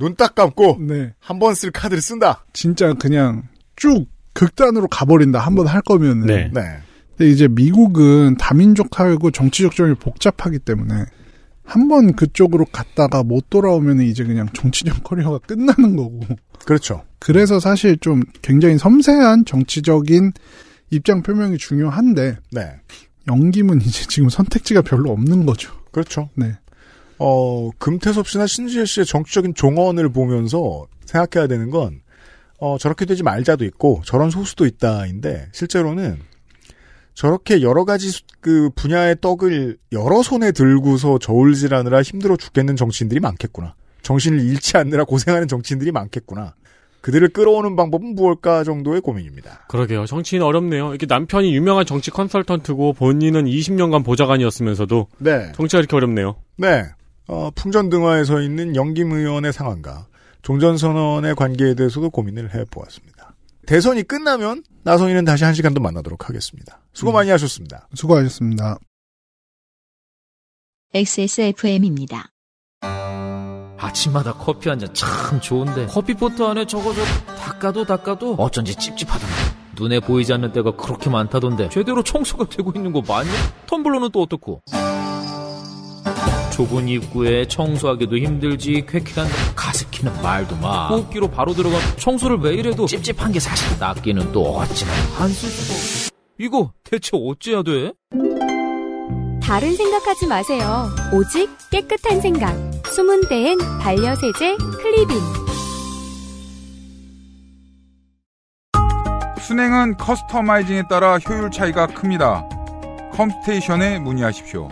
눈딱 감고 네. 한 번 쓸 카드를 쓴다. 진짜 그냥 쭉 극단으로 가버린다 한 번 할 거면은. 네. 네. 근데 이제 미국은 다민족하고 정치적 점이 복잡하기 때문에 한 번 그쪽으로 갔다가 못 돌아오면은 이제 그냥 정치적 커리어가 끝나는 거고. 그렇죠. 그래서 사실 좀 굉장히 섬세한 정치적인 입장 표명이 중요한데 네. 영김은 이제 지금 선택지가 별로 없는 거죠. 그렇죠. 네. 어, 금태섭 씨나 신지혜 씨의 정치적인 종언을 보면서 생각해야 되는 건, 어, 저렇게 되지 말자도 있고, 저런 소수도 있다인데, 실제로는 저렇게 여러 가지 그 분야의 떡을 여러 손에 들고서 저울질하느라 힘들어 죽겠는 정치인들이 많겠구나. 정신을 잃지 않느라 고생하는 정치인들이 많겠구나. 그들을 끌어오는 방법은 무엇일까 정도의 고민입니다. 그러게요. 정치인 어렵네요. 이렇게 남편이 유명한 정치 컨설턴트고 본인은 20년간 보좌관이었으면서도 네. 정치가 이렇게 어렵네요. 네. 어, 풍전등화에서 있는 영김 의원의 상황과 종전선언의 관계에 대해서도 고민을 해보았습니다. 대선이 끝나면 나선이는 다시 한 시간 더 만나도록 하겠습니다. 수고 음. 많이 하셨습니다. 수고하셨습니다. XSFM입니다. 아침마다 커피 한 잔 참 좋은데 커피포트 안에 저거 저 닦아도 닦아도 어쩐지 찝찝하던데 눈에 보이지 않는 때가 그렇게 많다던데 제대로 청소가 되고 있는 거 맞냐? 텀블러는 또 어떻고? 좁은 입구에 청소하기도 힘들지 쾌쾌한 가습기는 말도 마 호흡기로 바로 들어간 청소를 매일 해도 찝찝한 게 사실 낫기는 또 어찌나 안 수도 뭐. 이거 대체 어찌해야 돼? 다른 생각하지 마세요 오직 깨끗한 생각 숨은 대엔 반려세제 클리빈 순행은 커스터마이징에 따라 효율 차이가 큽니다. 컴스테이션에 문의하십시오.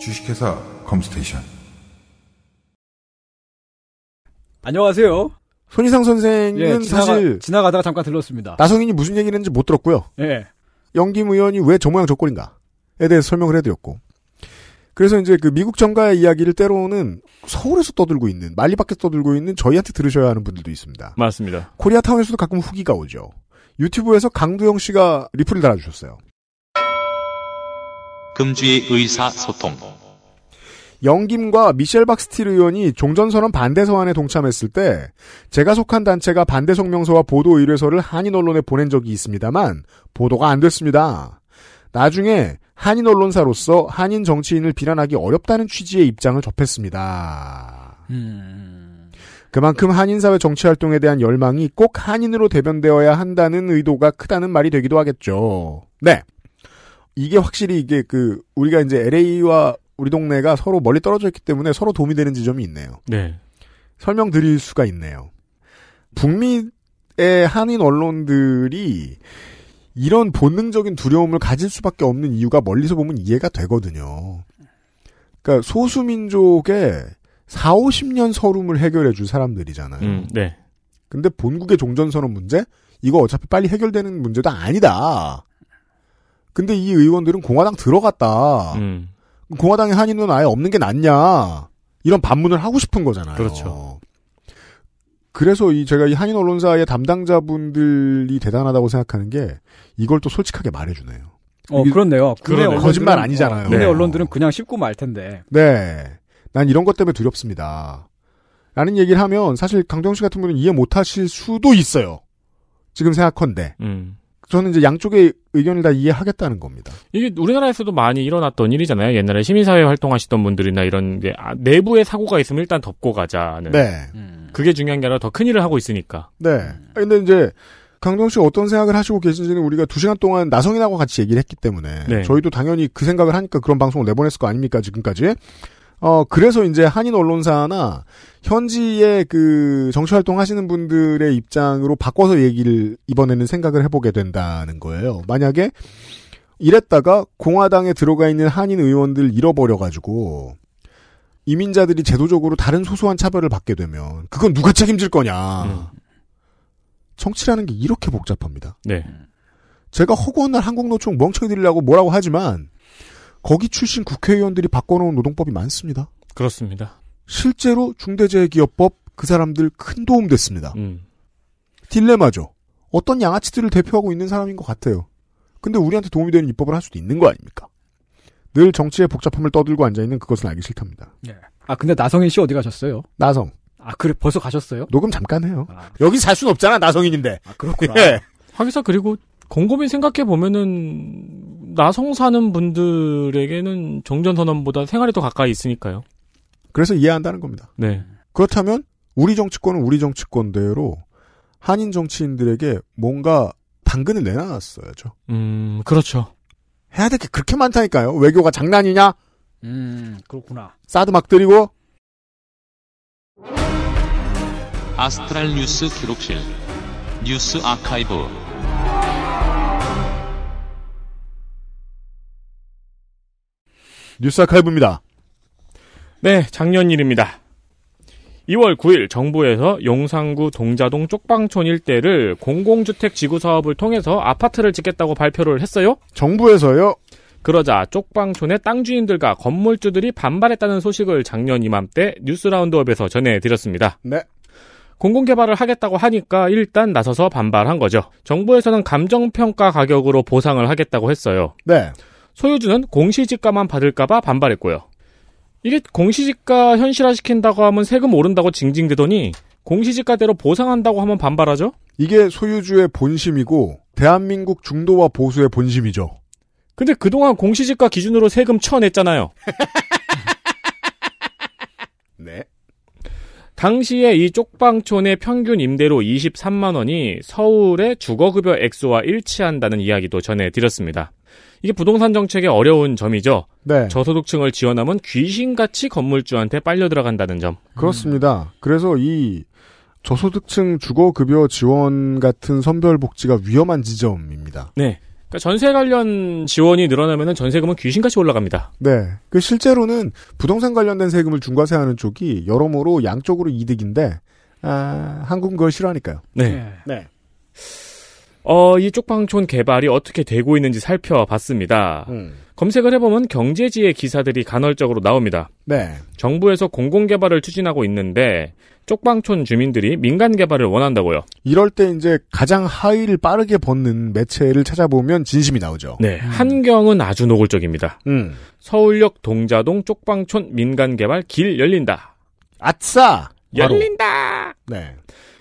주식회사 컴스테이션 안녕하세요. 손희상 선생은 예, 지나가, 사실 지나가다가 잠깐 들렀습니다. 나성인이 무슨 얘기를 했는지 못 들었고요. 예. 영김 의원이 왜 저 모양 저 꼴인가에 대해서 설명을 해드렸고 그래서 이제 그 미국 정가의 이야기를 때로는 서울에서 떠들고 있는 말리 밖에서 떠들고 있는 저희한테 들으셔야 하는 분들도 있습니다. 맞습니다. 코리아타운에서도 가끔 후기가 오죠. 유튜브에서 강두영 씨가 리플을 달아주셨어요. 금주의 의사소통. 영김과 미셸 박스틸 의원이 종전선언 반대 서한에 동참했을 때 제가 속한 단체가 반대 성명서와 보도 의뢰서를 한인 언론에 보낸 적이 있습니다만 보도가 안 됐습니다. 나중에 한인 언론사로서 한인 정치인을 비난하기 어렵다는 취지의 입장을 접했습니다. 음... 그만큼 한인 사회 정치 활동에 대한 열망이 꼭 한인으로 대변되어야 한다는 의도가 크다는 말이 되기도 하겠죠. 네. 이게 확실히 이게 그 우리가 이제 LA와 우리 동네가 서로 멀리 떨어져 있기 때문에 서로 도움이 되는 지점이 있네요. 네. 설명드릴 수가 있네요. 북미의 한인 언론들이 이런 본능적인 두려움을 가질 수밖에 없는 이유가 멀리서 보면 이해가 되거든요. 그러니까 소수민족의 4, 50년 서름을 해결해 줄 사람들이잖아요. 음, 네. 근데 본국의 종전선언 문제 이거 어차피 빨리 해결되는 문제도 아니다. 근데 이 의원들은 공화당 들어갔다. 음. 공화당의 한인은 아예 없는 게 낫냐. 이런 반문을 하고 싶은 거잖아요. 그렇죠. 그래서 이 제가 이 한인 언론사의 담당자분들이 대단하다고 생각하는 게 이걸 또 솔직하게 말해주네요. 어 그렇네요. 국내 거짓말 어, 아니잖아요. 어, 국 네. 언론들은 그냥 씹고 말 텐데. 네, 난 이런 것 때문에 두렵습니다. 라는 얘기를 하면 사실 강정 씨 같은 분은 이해 못하실 수도 있어요. 지금 생각컨대. 음. 저는 이제 양쪽의 의견을 다 이해하겠다는 겁니다. 이게 우리나라에서도 많이 일어났던 일이잖아요. 옛날에 시민사회 활동하시던 분들이나 이런 게 아, 내부에 사고가 있으면 일단 덮고 가자는. 네. 음. 그게 중요한 게 아니라 더 큰 일을 하고 있으니까. 네. 근데 이제 강동 씨 어떤 생각을 하시고 계신지는 우리가 두 시간 동안 나성인하고 같이 얘기를 했기 때문에 네. 저희도 당연히 그 생각을 하니까 그런 방송을 내보냈을 거 아닙니까 지금까지. 어, 그래서 이제 한인 언론사나 현지의 그 정치 활동 하시는 분들의 입장으로 바꿔서 얘기를 이번에는 생각을 해보게 된다는 거예요. 만약에 이랬다가 공화당에 들어가 있는 한인 의원들 잃어버려가지고 이민자들이 제도적으로 다른 소소한 차별을 받게 되면 그건 누가 책임질 거냐. 음. 정치라는 게 이렇게 복잡합니다. 네. 제가 허구한 날 한국노총 멍청이들이라고 뭐라고 하지만 거기 출신 국회의원들이 바꿔놓은 노동법이 많습니다. 그렇습니다. 실제로 중대재해기업법 그 사람들 큰 도움 됐습니다. 음. 딜레마죠. 어떤 양아치들을 대표하고 있는 사람인 것 같아요. 근데 우리한테 도움이 되는 입법을 할 수도 있는 거 아닙니까? 늘 정치의 복잡함을 떠들고 앉아있는 그것은 알기 싫답니다. 네. 아, 근데 나성인 씨 어디 가셨어요? 나성. 아, 그래, 벌써 가셨어요? 녹음 잠깐 해요. 아. 여기 살순 없잖아, 나성인인데. 아, 그렇구나. 예. 하기사, 그리고 곰곰이 생각해보면은, 나성 사는 분들에게는 종전선언보다 생활이 더 가까이 있으니까요. 그래서 이해한다는 겁니다. 네. 그렇다면 우리 정치권은 우리 정치권대로 한인 정치인들에게 뭔가 당근을 내놔놨어야죠. 음, 그렇죠. 해야 될 게 그렇게 많다니까요. 외교가 장난이냐? 음, 그렇구나. 사드 막 들이고. 아스트랄 뉴스 기록실 뉴스 아카이브 뉴스 아카이브입니다. 네, 작년 일입니다. 2월 9일 정부에서 용산구 동자동 쪽방촌 일대를 공공주택 지구 사업을 통해서 아파트를 짓겠다고 발표를 했어요. 정부에서요? 그러자 쪽방촌의 땅 주인들과 건물주들이 반발했다는 소식을 작년 이맘때 뉴스 라운드업에서 전해드렸습니다. 네. 공공개발을 하겠다고 하니까 일단 나서서 반발한 거죠. 정부에서는 감정평가 가격으로 보상을 하겠다고 했어요. 네. 소유주는 공시지가만 받을까봐 반발했고요. 이게 공시지가 현실화시킨다고 하면 세금 오른다고 징징대더니 공시지가대로 보상한다고 하면 반발하죠? 이게 소유주의 본심이고 대한민국 중도와 보수의 본심이죠. 근데 그동안 공시지가 기준으로 세금 쳐냈잖아요. 네. 당시에 이 쪽방촌의 평균 임대료 23만 원이 서울의 주거급여 액수와 일치한다는 이야기도 전해드렸습니다. 이게 부동산 정책의 어려운 점이죠. 네. 저소득층을 지원하면 귀신같이 건물주한테 빨려 들어간다는 점. 음. 그렇습니다. 그래서 이 저소득층 주거급여 지원 같은 선별복지가 위험한 지점입니다. 네. 그러니까 전세 관련 지원이 늘어나면 전세금은 귀신같이 올라갑니다. 네. 그 실제로는 부동산 관련된 세금을 중과세하는 쪽이 여러모로 양쪽으로 이득인데 아, 한국은 그걸 싫어하니까요. 네. 네. 네. 어, 이 쪽방촌 개발이 어떻게 되고 있는지 살펴봤습니다. 음. 검색을 해보면 경제지의 기사들이 간헐적으로 나옵니다. 네. 정부에서 공공개발을 추진하고 있는데 쪽방촌 주민들이 민간 개발을 원한다고요. 이럴 때 이제 가장 하위를 빠르게 벗는 매체를 찾아보면 진심이 나오죠. 네, 음. 한경은 아주 노골적입니다. 음. 서울역 동자동 쪽방촌 민간 개발 길 열린다. 아싸! 열린다! 바로. 네.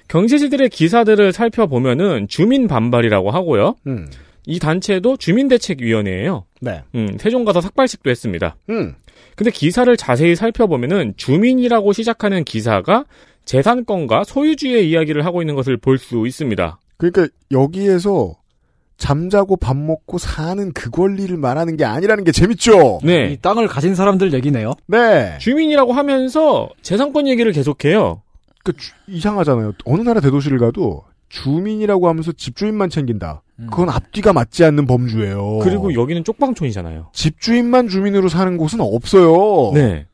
경제지들의 기사들을 살펴보면은 주민 반발이라고 하고요. 음. 이 단체도 주민대책위원회예요. 네. 음, 세종가서 삭발식도 했습니다. 음. 근데 기사를 자세히 살펴보면은 주민이라고 시작하는 기사가 재산권과 소유주의 이야기를 하고 있는 것을 볼 수 있습니다. 그러니까 여기에서 잠자고 밥 먹고 사는 그 권리를 말하는 게 아니라는 게 재밌죠? 네. 이 땅을 가진 사람들 얘기네요? 네. 주민이라고 하면서 재산권 얘기를 계속해요. 그, 주, 이상하잖아요. 어느 나라 대도시를 가도 주민이라고 하면서 집주인만 챙긴다. 음. 그건 앞뒤가 맞지 않는 범주예요. 그리고 여기는 쪽방촌이잖아요. 집주인만 주민으로 사는 곳은 없어요. 네.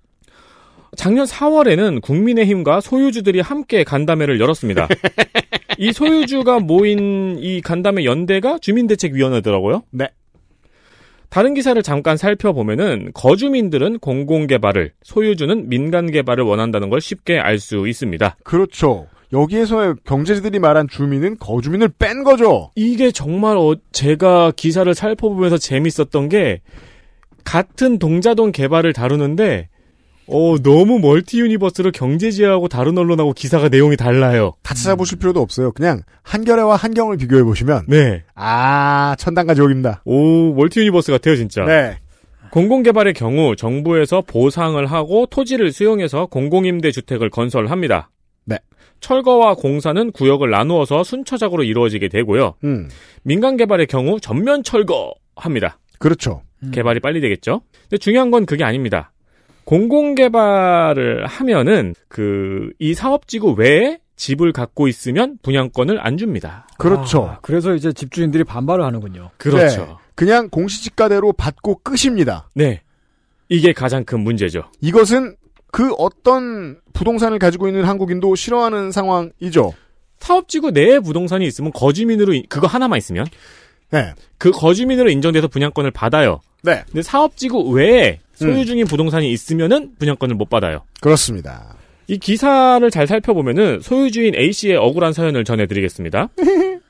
작년 4월에는 국민의힘과 소유주들이 함께 간담회를 열었습니다. 이 소유주가 모인 이 간담회 연대가 주민대책위원회더라고요. 네. 다른 기사를 잠깐 살펴보면은 거주민들은 공공 개발을, 소유주는 민간 개발을 원한다는 걸 쉽게 알 수 있습니다. 그렇죠. 여기에서 경제들이 말한 주민은 거주민을 뺀 거죠. 이게 정말 어, 제가 기사를 살펴보면서 재밌었던 게 같은 동자동 개발을 다루는데 어, 너무 멀티 유니버스로 경제지하고 다른 언론하고 기사가 내용이 달라요. 다 찾아보실 필요도 없어요. 그냥 한겨레와 한경을 비교해 보시면 네. 아, 천당가 지옥입니다. 오, 멀티 유니버스 같아요, 진짜. 네. 공공개발의 경우 정부에서 보상을 하고 토지를 수용해서 공공임대 주택을 건설합니다. 네. 철거와 공사는 구역을 나누어서 순차적으로 이루어지게 되고요. 음. 민간 개발의 경우 전면 철거합니다. 그렇죠. 음. 개발이 빨리 되겠죠. 근데 중요한 건 그게 아닙니다. 공공개발을 하면은 그 이 사업지구 외에 집을 갖고 있으면 분양권을 안 줍니다. 그렇죠. 아, 그래서 이제 집주인들이 반발을 하는군요. 그렇죠. 네, 그냥 공시지가대로 받고 끝입니다. 네. 이게 가장 큰 문제죠. 이것은 그 어떤 부동산을 가지고 있는 한국인도 싫어하는 상황이죠. 사업지구 내에 부동산이 있으면 거주민으로 그거 하나만 있으면 네. 그 거주민으로 인정돼서 분양권을 받아요. 네. 근데 사업지구 외에 소유 음. 중인 부동산이 있으면은 분양권을 못 받아요. 그렇습니다. 이 기사를 잘 살펴보면은 소유주인 A 씨의 억울한 사연을 전해드리겠습니다.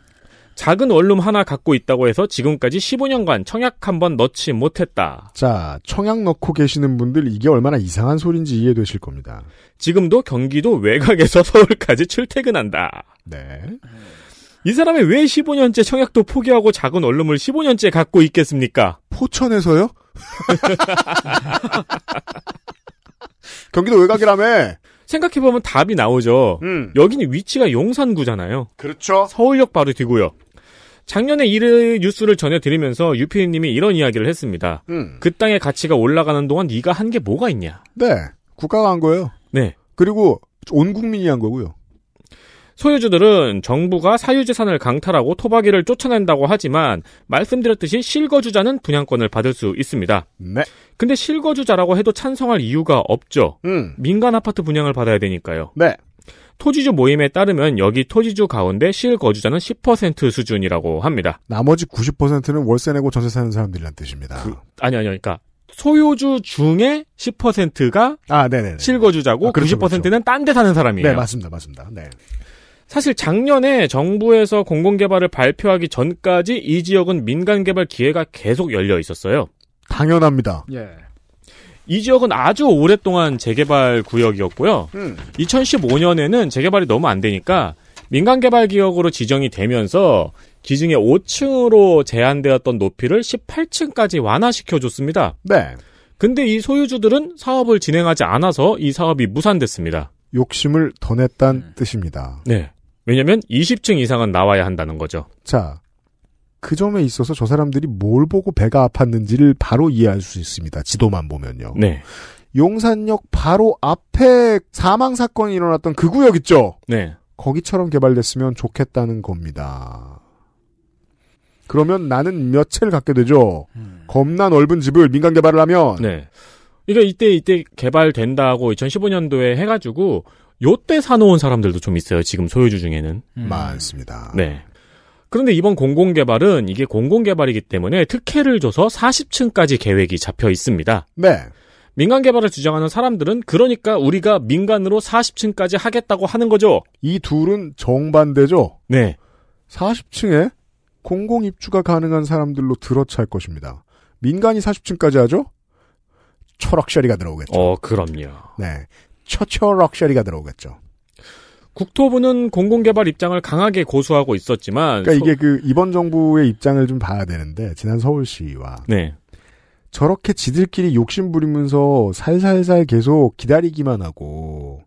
작은 원룸 하나 갖고 있다고 해서 지금까지 15년간 청약 한번 넣지 못했다. 자, 청약 넣고 계시는 분들 이게 얼마나 이상한 소리인지 이해되실 겁니다. 지금도 경기도 외곽에서 서울까지 출퇴근한다. 네. 이 사람이 왜 15년째 청약도 포기하고 작은 얼음을 15년째 갖고 있겠습니까? 포천에서요? 경기도 외곽이라며. 생각해보면 답이 나오죠. 음. 여기는 위치가 용산구잖아요. 그렇죠. 서울역 바로 뒤고요. 작년에 이를 뉴스를 전해드리면서 유피님이 이런 이야기를 했습니다. 음. 그 땅의 가치가 올라가는 동안 네가 한 게 뭐가 있냐? 네. 국가가 한 거예요. 네. 그리고 온 국민이 한 거고요. 소유주들은 정부가 사유재산을 강탈하고 토박이를 쫓아낸다고 하지만 말씀드렸듯이 실거주자는 분양권을 받을 수 있습니다. 네. 근데 실거주자라고 해도 찬성할 이유가 없죠. 음. 민간 아파트 분양을 받아야 되니까요. 네. 토지주 모임에 따르면 여기 토지주 가운데 실거주자는 10% 수준이라고 합니다. 나머지 90%는 월세 내고 전세 사는 사람들이란 뜻입니다. 그, 아니 아니 그러니까 소유주 중에 10%가 아, 네, 네, 네. 실거주자고 아, 그렇죠, 90%는 그렇죠. 딴데 사는 사람이에요. 네, 맞습니다. 맞습니다. 네. 사실 작년에 정부에서 공공개발을 발표하기 전까지 이 지역은 민간개발 기회가 계속 열려 있었어요. 당연합니다. 예. 이 지역은 아주 오랫동안 재개발 구역이었고요. 음. 2015년에는 재개발이 너무 안 되니까 민간개발 기역으로 지정이 되면서 기증의 5층으로 제한되었던 높이를 18층까지 완화시켜줬습니다. 네. 근데 이 소유주들은 사업을 진행하지 않아서 이 사업이 무산됐습니다. 욕심을 더 냈단 음. 뜻입니다. 네. 왜냐면 20층 이상은 나와야 한다는 거죠. 자, 그 점에 있어서 저 사람들이 뭘 보고 배가 아팠는지를 바로 이해할 수 있습니다. 지도만 보면요. 네. 용산역 바로 앞에 사망 사건이 일어났던 그 구역 있죠. 네. 거기처럼 개발됐으면 좋겠다는 겁니다. 그러면 나는 며칠 갖게 되죠. 음. 겁나 넓은 집을 민간 개발을 하면. 네. 그러니까 이때 이때 개발된다고 2015년도에 해가지고 요때 사놓은 사람들도 좀 있어요. 지금 소유주 중에는. 음. 많습니다. 네. 그런데 이번 공공개발은 이게 공공개발이기 때문에 특혜를 줘서 40층까지 계획이 잡혀 있습니다. 네. 민간 개발을 주장하는 사람들은 그러니까 우리가 민간으로 40층까지 하겠다고 하는 거죠. 이 둘은 정반대죠. 네. 40층에 공공 입주가 가능한 사람들로 들어찰 것입니다. 민간이 40층까지 하죠? 철학샤리가 들어오겠죠. 어, 그럼요. 네. 처처 럭셔리가 들어오겠죠. 국토부는 공공개발 입장을 강하게 고수하고 있었지만 그러니까 이게 그 이번 정부의 입장을 좀 봐야 되는데 지난 서울시와 네. 저렇게 지들끼리 욕심 부리면서 살살살 계속 기다리기만 하고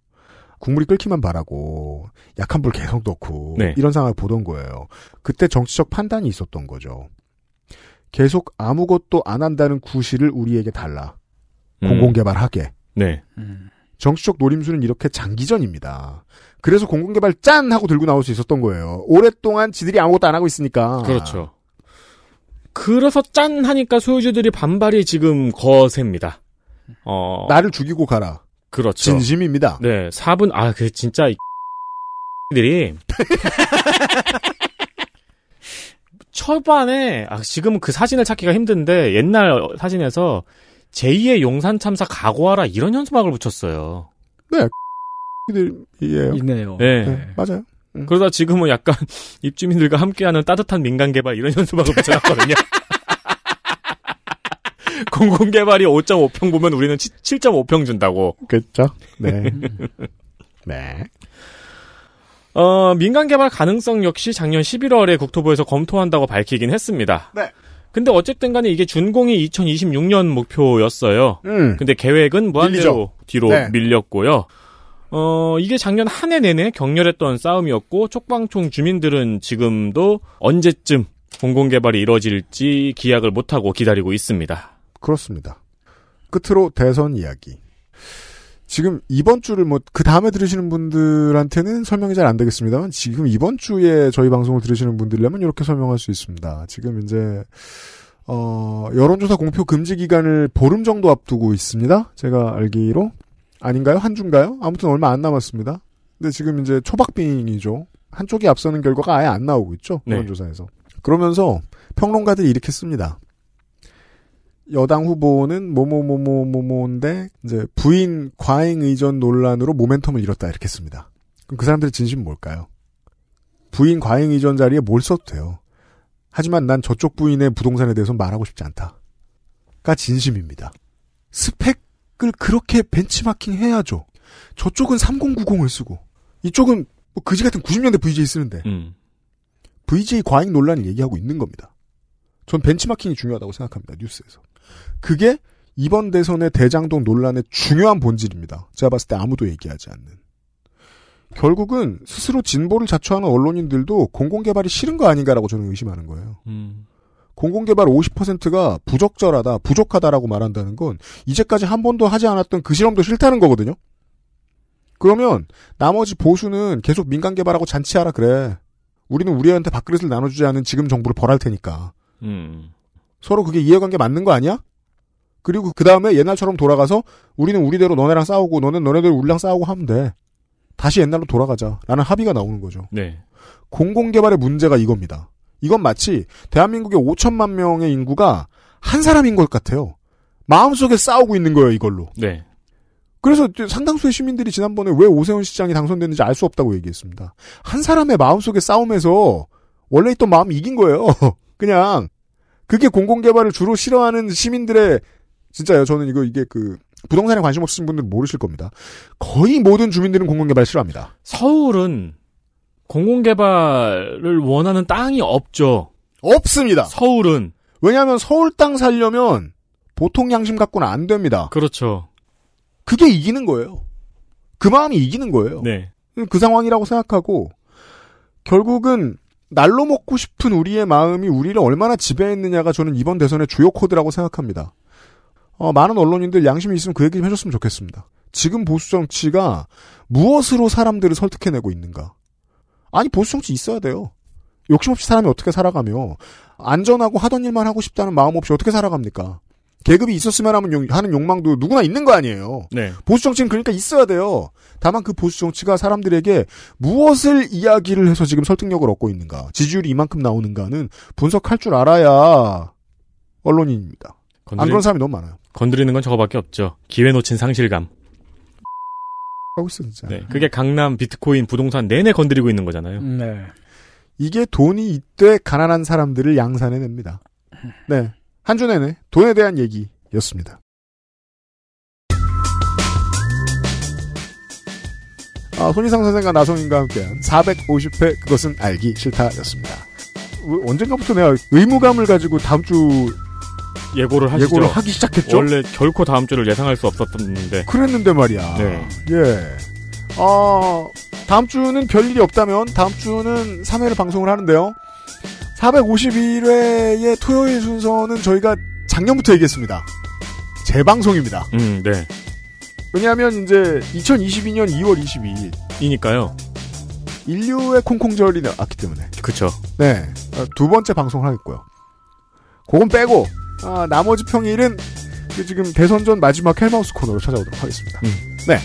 국물이 끓기만 바라고 약한 불 계속 넣고 네. 이런 상황을 보던 거예요. 그때 정치적 판단이 있었던 거죠. 계속 아무것도 안 한다는 구실을 우리에게 달라. 음. 공공개발하게. 네. 음. 정치적 노림수는 이렇게 장기전입니다. 그래서 공공개발 짠 하고 들고 나올 수 있었던 거예요. 오랫동안 지들이 아무것도 안 하고 있으니까. 그렇죠. 그래서 짠 하니까 소유주들이 반발이 지금 거셉니다. 어... 나를 죽이고 가라. 그렇죠. 진심입니다. 네, 4분 아그 진짜 들이 초반에 아 지금 그 사진을 찾기가 힘든데 옛날 사진에서 제2의 용산 참사 각오하라 이런 현수막을 붙였어요. 네. 이에요. 있네요. 네. 네. 맞아요. 응. 음. 그러다 지금은 약간 입주민들과 함께하는 따뜻한 민간 개발 이런 현수막을 붙여놨거든요. 공공 개발이 5.5평 보면 우리는 7.5평 준다고. 그렇죠. 네. 음. 네. 어, 민간 개발 가능성 역시 작년 11월에 국토부에서 검토한다고 밝히긴 했습니다. 네. 근데 어쨌든 간에 이게 준공이 2026년 목표였어요. 음. 근데 계획은 무한대로 뭐 밀리죠. 뒤로 네. 밀렸고요. 어, 이게 작년 한 해 내내 격렬했던 싸움이었고 촉방촌 주민들은 지금도 언제쯤 공공 개발이 이뤄질지 기약을 못 하고 기다리고 있습니다. 그렇습니다. 끝으로 대선 이야기. 지금 이번 주를 뭐 그 다음에 들으시는 분들한테는 설명이 잘 안 되겠습니다만 지금 이번 주에 저희 방송을 들으시는 분들이라면 이렇게 설명할 수 있습니다. 지금 이제 어 여론조사 공표 금지 기간을 보름 정도 앞두고 있습니다. 제가 알기로 아닌가요? 한 주인가요? 아무튼 얼마 안 남았습니다. 근데 지금 이제 초박빙이죠. 한쪽이 앞서는 결과가 아예 안 나오고 있죠. 네. 여론조사에서. 그러면서 평론가들이 이렇게 씁니다. 여당 후보는 뭐뭐뭐뭐뭐뭐인데 이제 부인 과잉 의존 논란으로 모멘텀을 잃었다 이렇게 씁니다. 그럼 그 사람들의 진심 뭘까요? 부인 과잉 의존 자리에 뭘 써도 돼요. 하지만 난 저쪽 부인의 부동산에 대해서 말하고 싶지 않다가 진심입니다. 스펙을 그렇게 벤치마킹 해야죠. 저쪽은 3090을 쓰고 이쪽은 뭐 그지 같은 90년대 VJ 쓰는데 음. VJ 과잉 논란을 얘기하고 있는 겁니다. 전 벤치마킹이 중요하다고 생각합니다. 뉴스에서. 그게 이번 대선의 대장동 논란의 중요한 본질입니다. 제가 봤을 때 아무도 얘기하지 않는. 결국은 스스로 진보를 자초하는 언론인들도 공공개발이 싫은 거 아닌가라고 저는 의심하는 거예요. 음. 공공개발 50%가 부적절하다, 부족하다라고 말한다는 건 이제까지 한 번도 하지 않았던 그 실험도 싫다는 거거든요. 그러면 나머지 보수는 계속 민간 개발하고 잔치하라 그래. 우리는 우리한테 밥그릇을 나눠주지 않은 지금 정부를 벌할 테니까. 음. 서로 그게 이해관계 맞는 거 아니야? 그리고 그 다음에 옛날처럼 돌아가서 우리는 우리대로 너네랑 싸우고 너는 너네들 우리랑 싸우고 하면 돼. 다시 옛날로 돌아가자. 라는 합의가 나오는 거죠. 네. 공공개발의 문제가 이겁니다. 이건 마치 대한민국의 5천만 명의 인구가 한 사람인 것 같아요. 마음속에 싸우고 있는 거예요, 이걸로. 네. 그래서 상당수의 시민들이 지난번에 왜 오세훈 시장이 당선됐는지 알 수 없다고 얘기했습니다. 한 사람의 마음속에 싸움에서 원래 있던 마음이 이긴 거예요. 그냥 그게 공공개발을 주로 싫어하는 시민들의 진짜요. 저는 이거 이게 그 부동산에 관심 없으신 분들은 모르실 겁니다. 거의 모든 주민들은 공공개발 싫어합니다. 서울은 공공개발을 원하는 땅이 없죠. 없습니다. 서울은 왜냐하면 서울 땅 살려면 보통 양심 갖고는 안 됩니다. 그렇죠. 그게 이기는 거예요. 그 마음이 이기는 거예요. 네. 그 상황이라고 생각하고 결국은 날로 먹고 싶은 우리의 마음이 우리를 얼마나 지배했느냐가 저는 이번 대선의 주요 코드라고 생각합니다. 어, 많은 언론인들 양심이 있으면 그 얘기 좀 해줬으면 좋겠습니다. 지금 보수 정치가 무엇으로 사람들을 설득해내고 있는가? 아니 보수 정치 있어야 돼요. 욕심 없이 사람이 어떻게 살아가며 안전하고 하던 일만 하고 싶다는 마음 없이 어떻게 살아갑니까? 계급이 있었으면 하는 욕망도 누구나 있는 거 아니에요. 네. 보수 정치는 그러니까 있어야 돼요. 다만 그 보수 정치가 사람들에게 무엇을 이야기를 해서 지금 설득력을 얻고 있는가, 지지율이 이만큼 나오는가는 분석할 줄 알아야 언론인입니다. 건드리... 안 그런 사람이 너무 많아요. 건드리는 건 저거밖에 없죠. 기회 놓친 상실감. 하고 있어 진짜. 네, 그게 강남 비트코인 부동산 내내 건드리고 있는 거잖아요. 네. 이게 돈이 있되 가난한 사람들을 양산해냅니다. 네. 한주 내내 돈에 대한 얘기였습니다. 아, 손희상 선생과 나성인과 함께한 450회 그것은 알기 싫다였습니다. 언젠가부터 내가 의무감을 가지고 다음 주 예고를 하시죠. 예고를 하기 시작했죠. 원래 결코 다음 주를 예상할 수없었던데 그랬는데 말이야. 네. 예. 어, 다음 주는 별일이 없다면 다음 주는 3회를 방송을 하는데요. 451회의 토요일 순서는 저희가 작년부터 얘기했습니다. 재방송입니다. 음, 네. 왜냐하면 이제 2022년 2월 22일 이니까요. 인류의 콩콩절이 나왔기 때문에. 그쵸. 네. 아, 두 번째 방송을 하겠고요. 그건 빼고, 아, 나머지 평일은 지금 대선 전 마지막 헬마우스 코너로 찾아오도록 하겠습니다. 음. 네.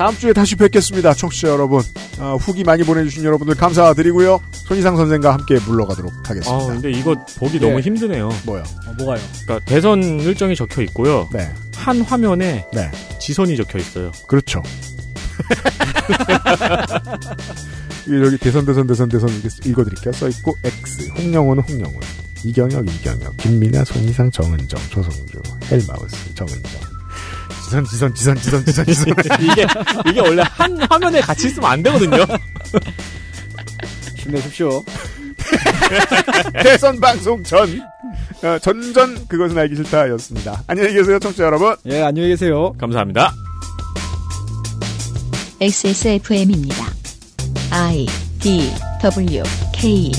다음 주에 다시 뵙겠습니다. 청취자 여러분. 어, 후기 많이 보내주신 여러분들 감사드리고요. 손희상 선생과 함께 물러가도록 하겠습니다. 아, 근데 이거 보기 예. 너무 힘드네요. 뭐요? 어, 뭐가요? 그러니까 대선 일정이 적혀 있고요. 네. 한 화면에 네. 지선이 적혀 있어요. 그렇죠. 여기 대선 대선 대선 대선 읽어드릴게요. 써있고 X 홍영호는 홍영호 이경혁 이경혁 김민아 손희상 정은정 조성주 헬마우스 정은정 지선, 지선, 지선, 지선, 지선, 지선. 이게, 이게 원래 한 화면에 같이 있으면 안 되거든요. 힘내십시오. 대선 방송 전. 어, 전전 그것은 알기 싫다였습니다. 안녕히 계세요, 청취자 여러분. 예, 안녕히 계세요. 감사합니다. XSFM입니다. I D W K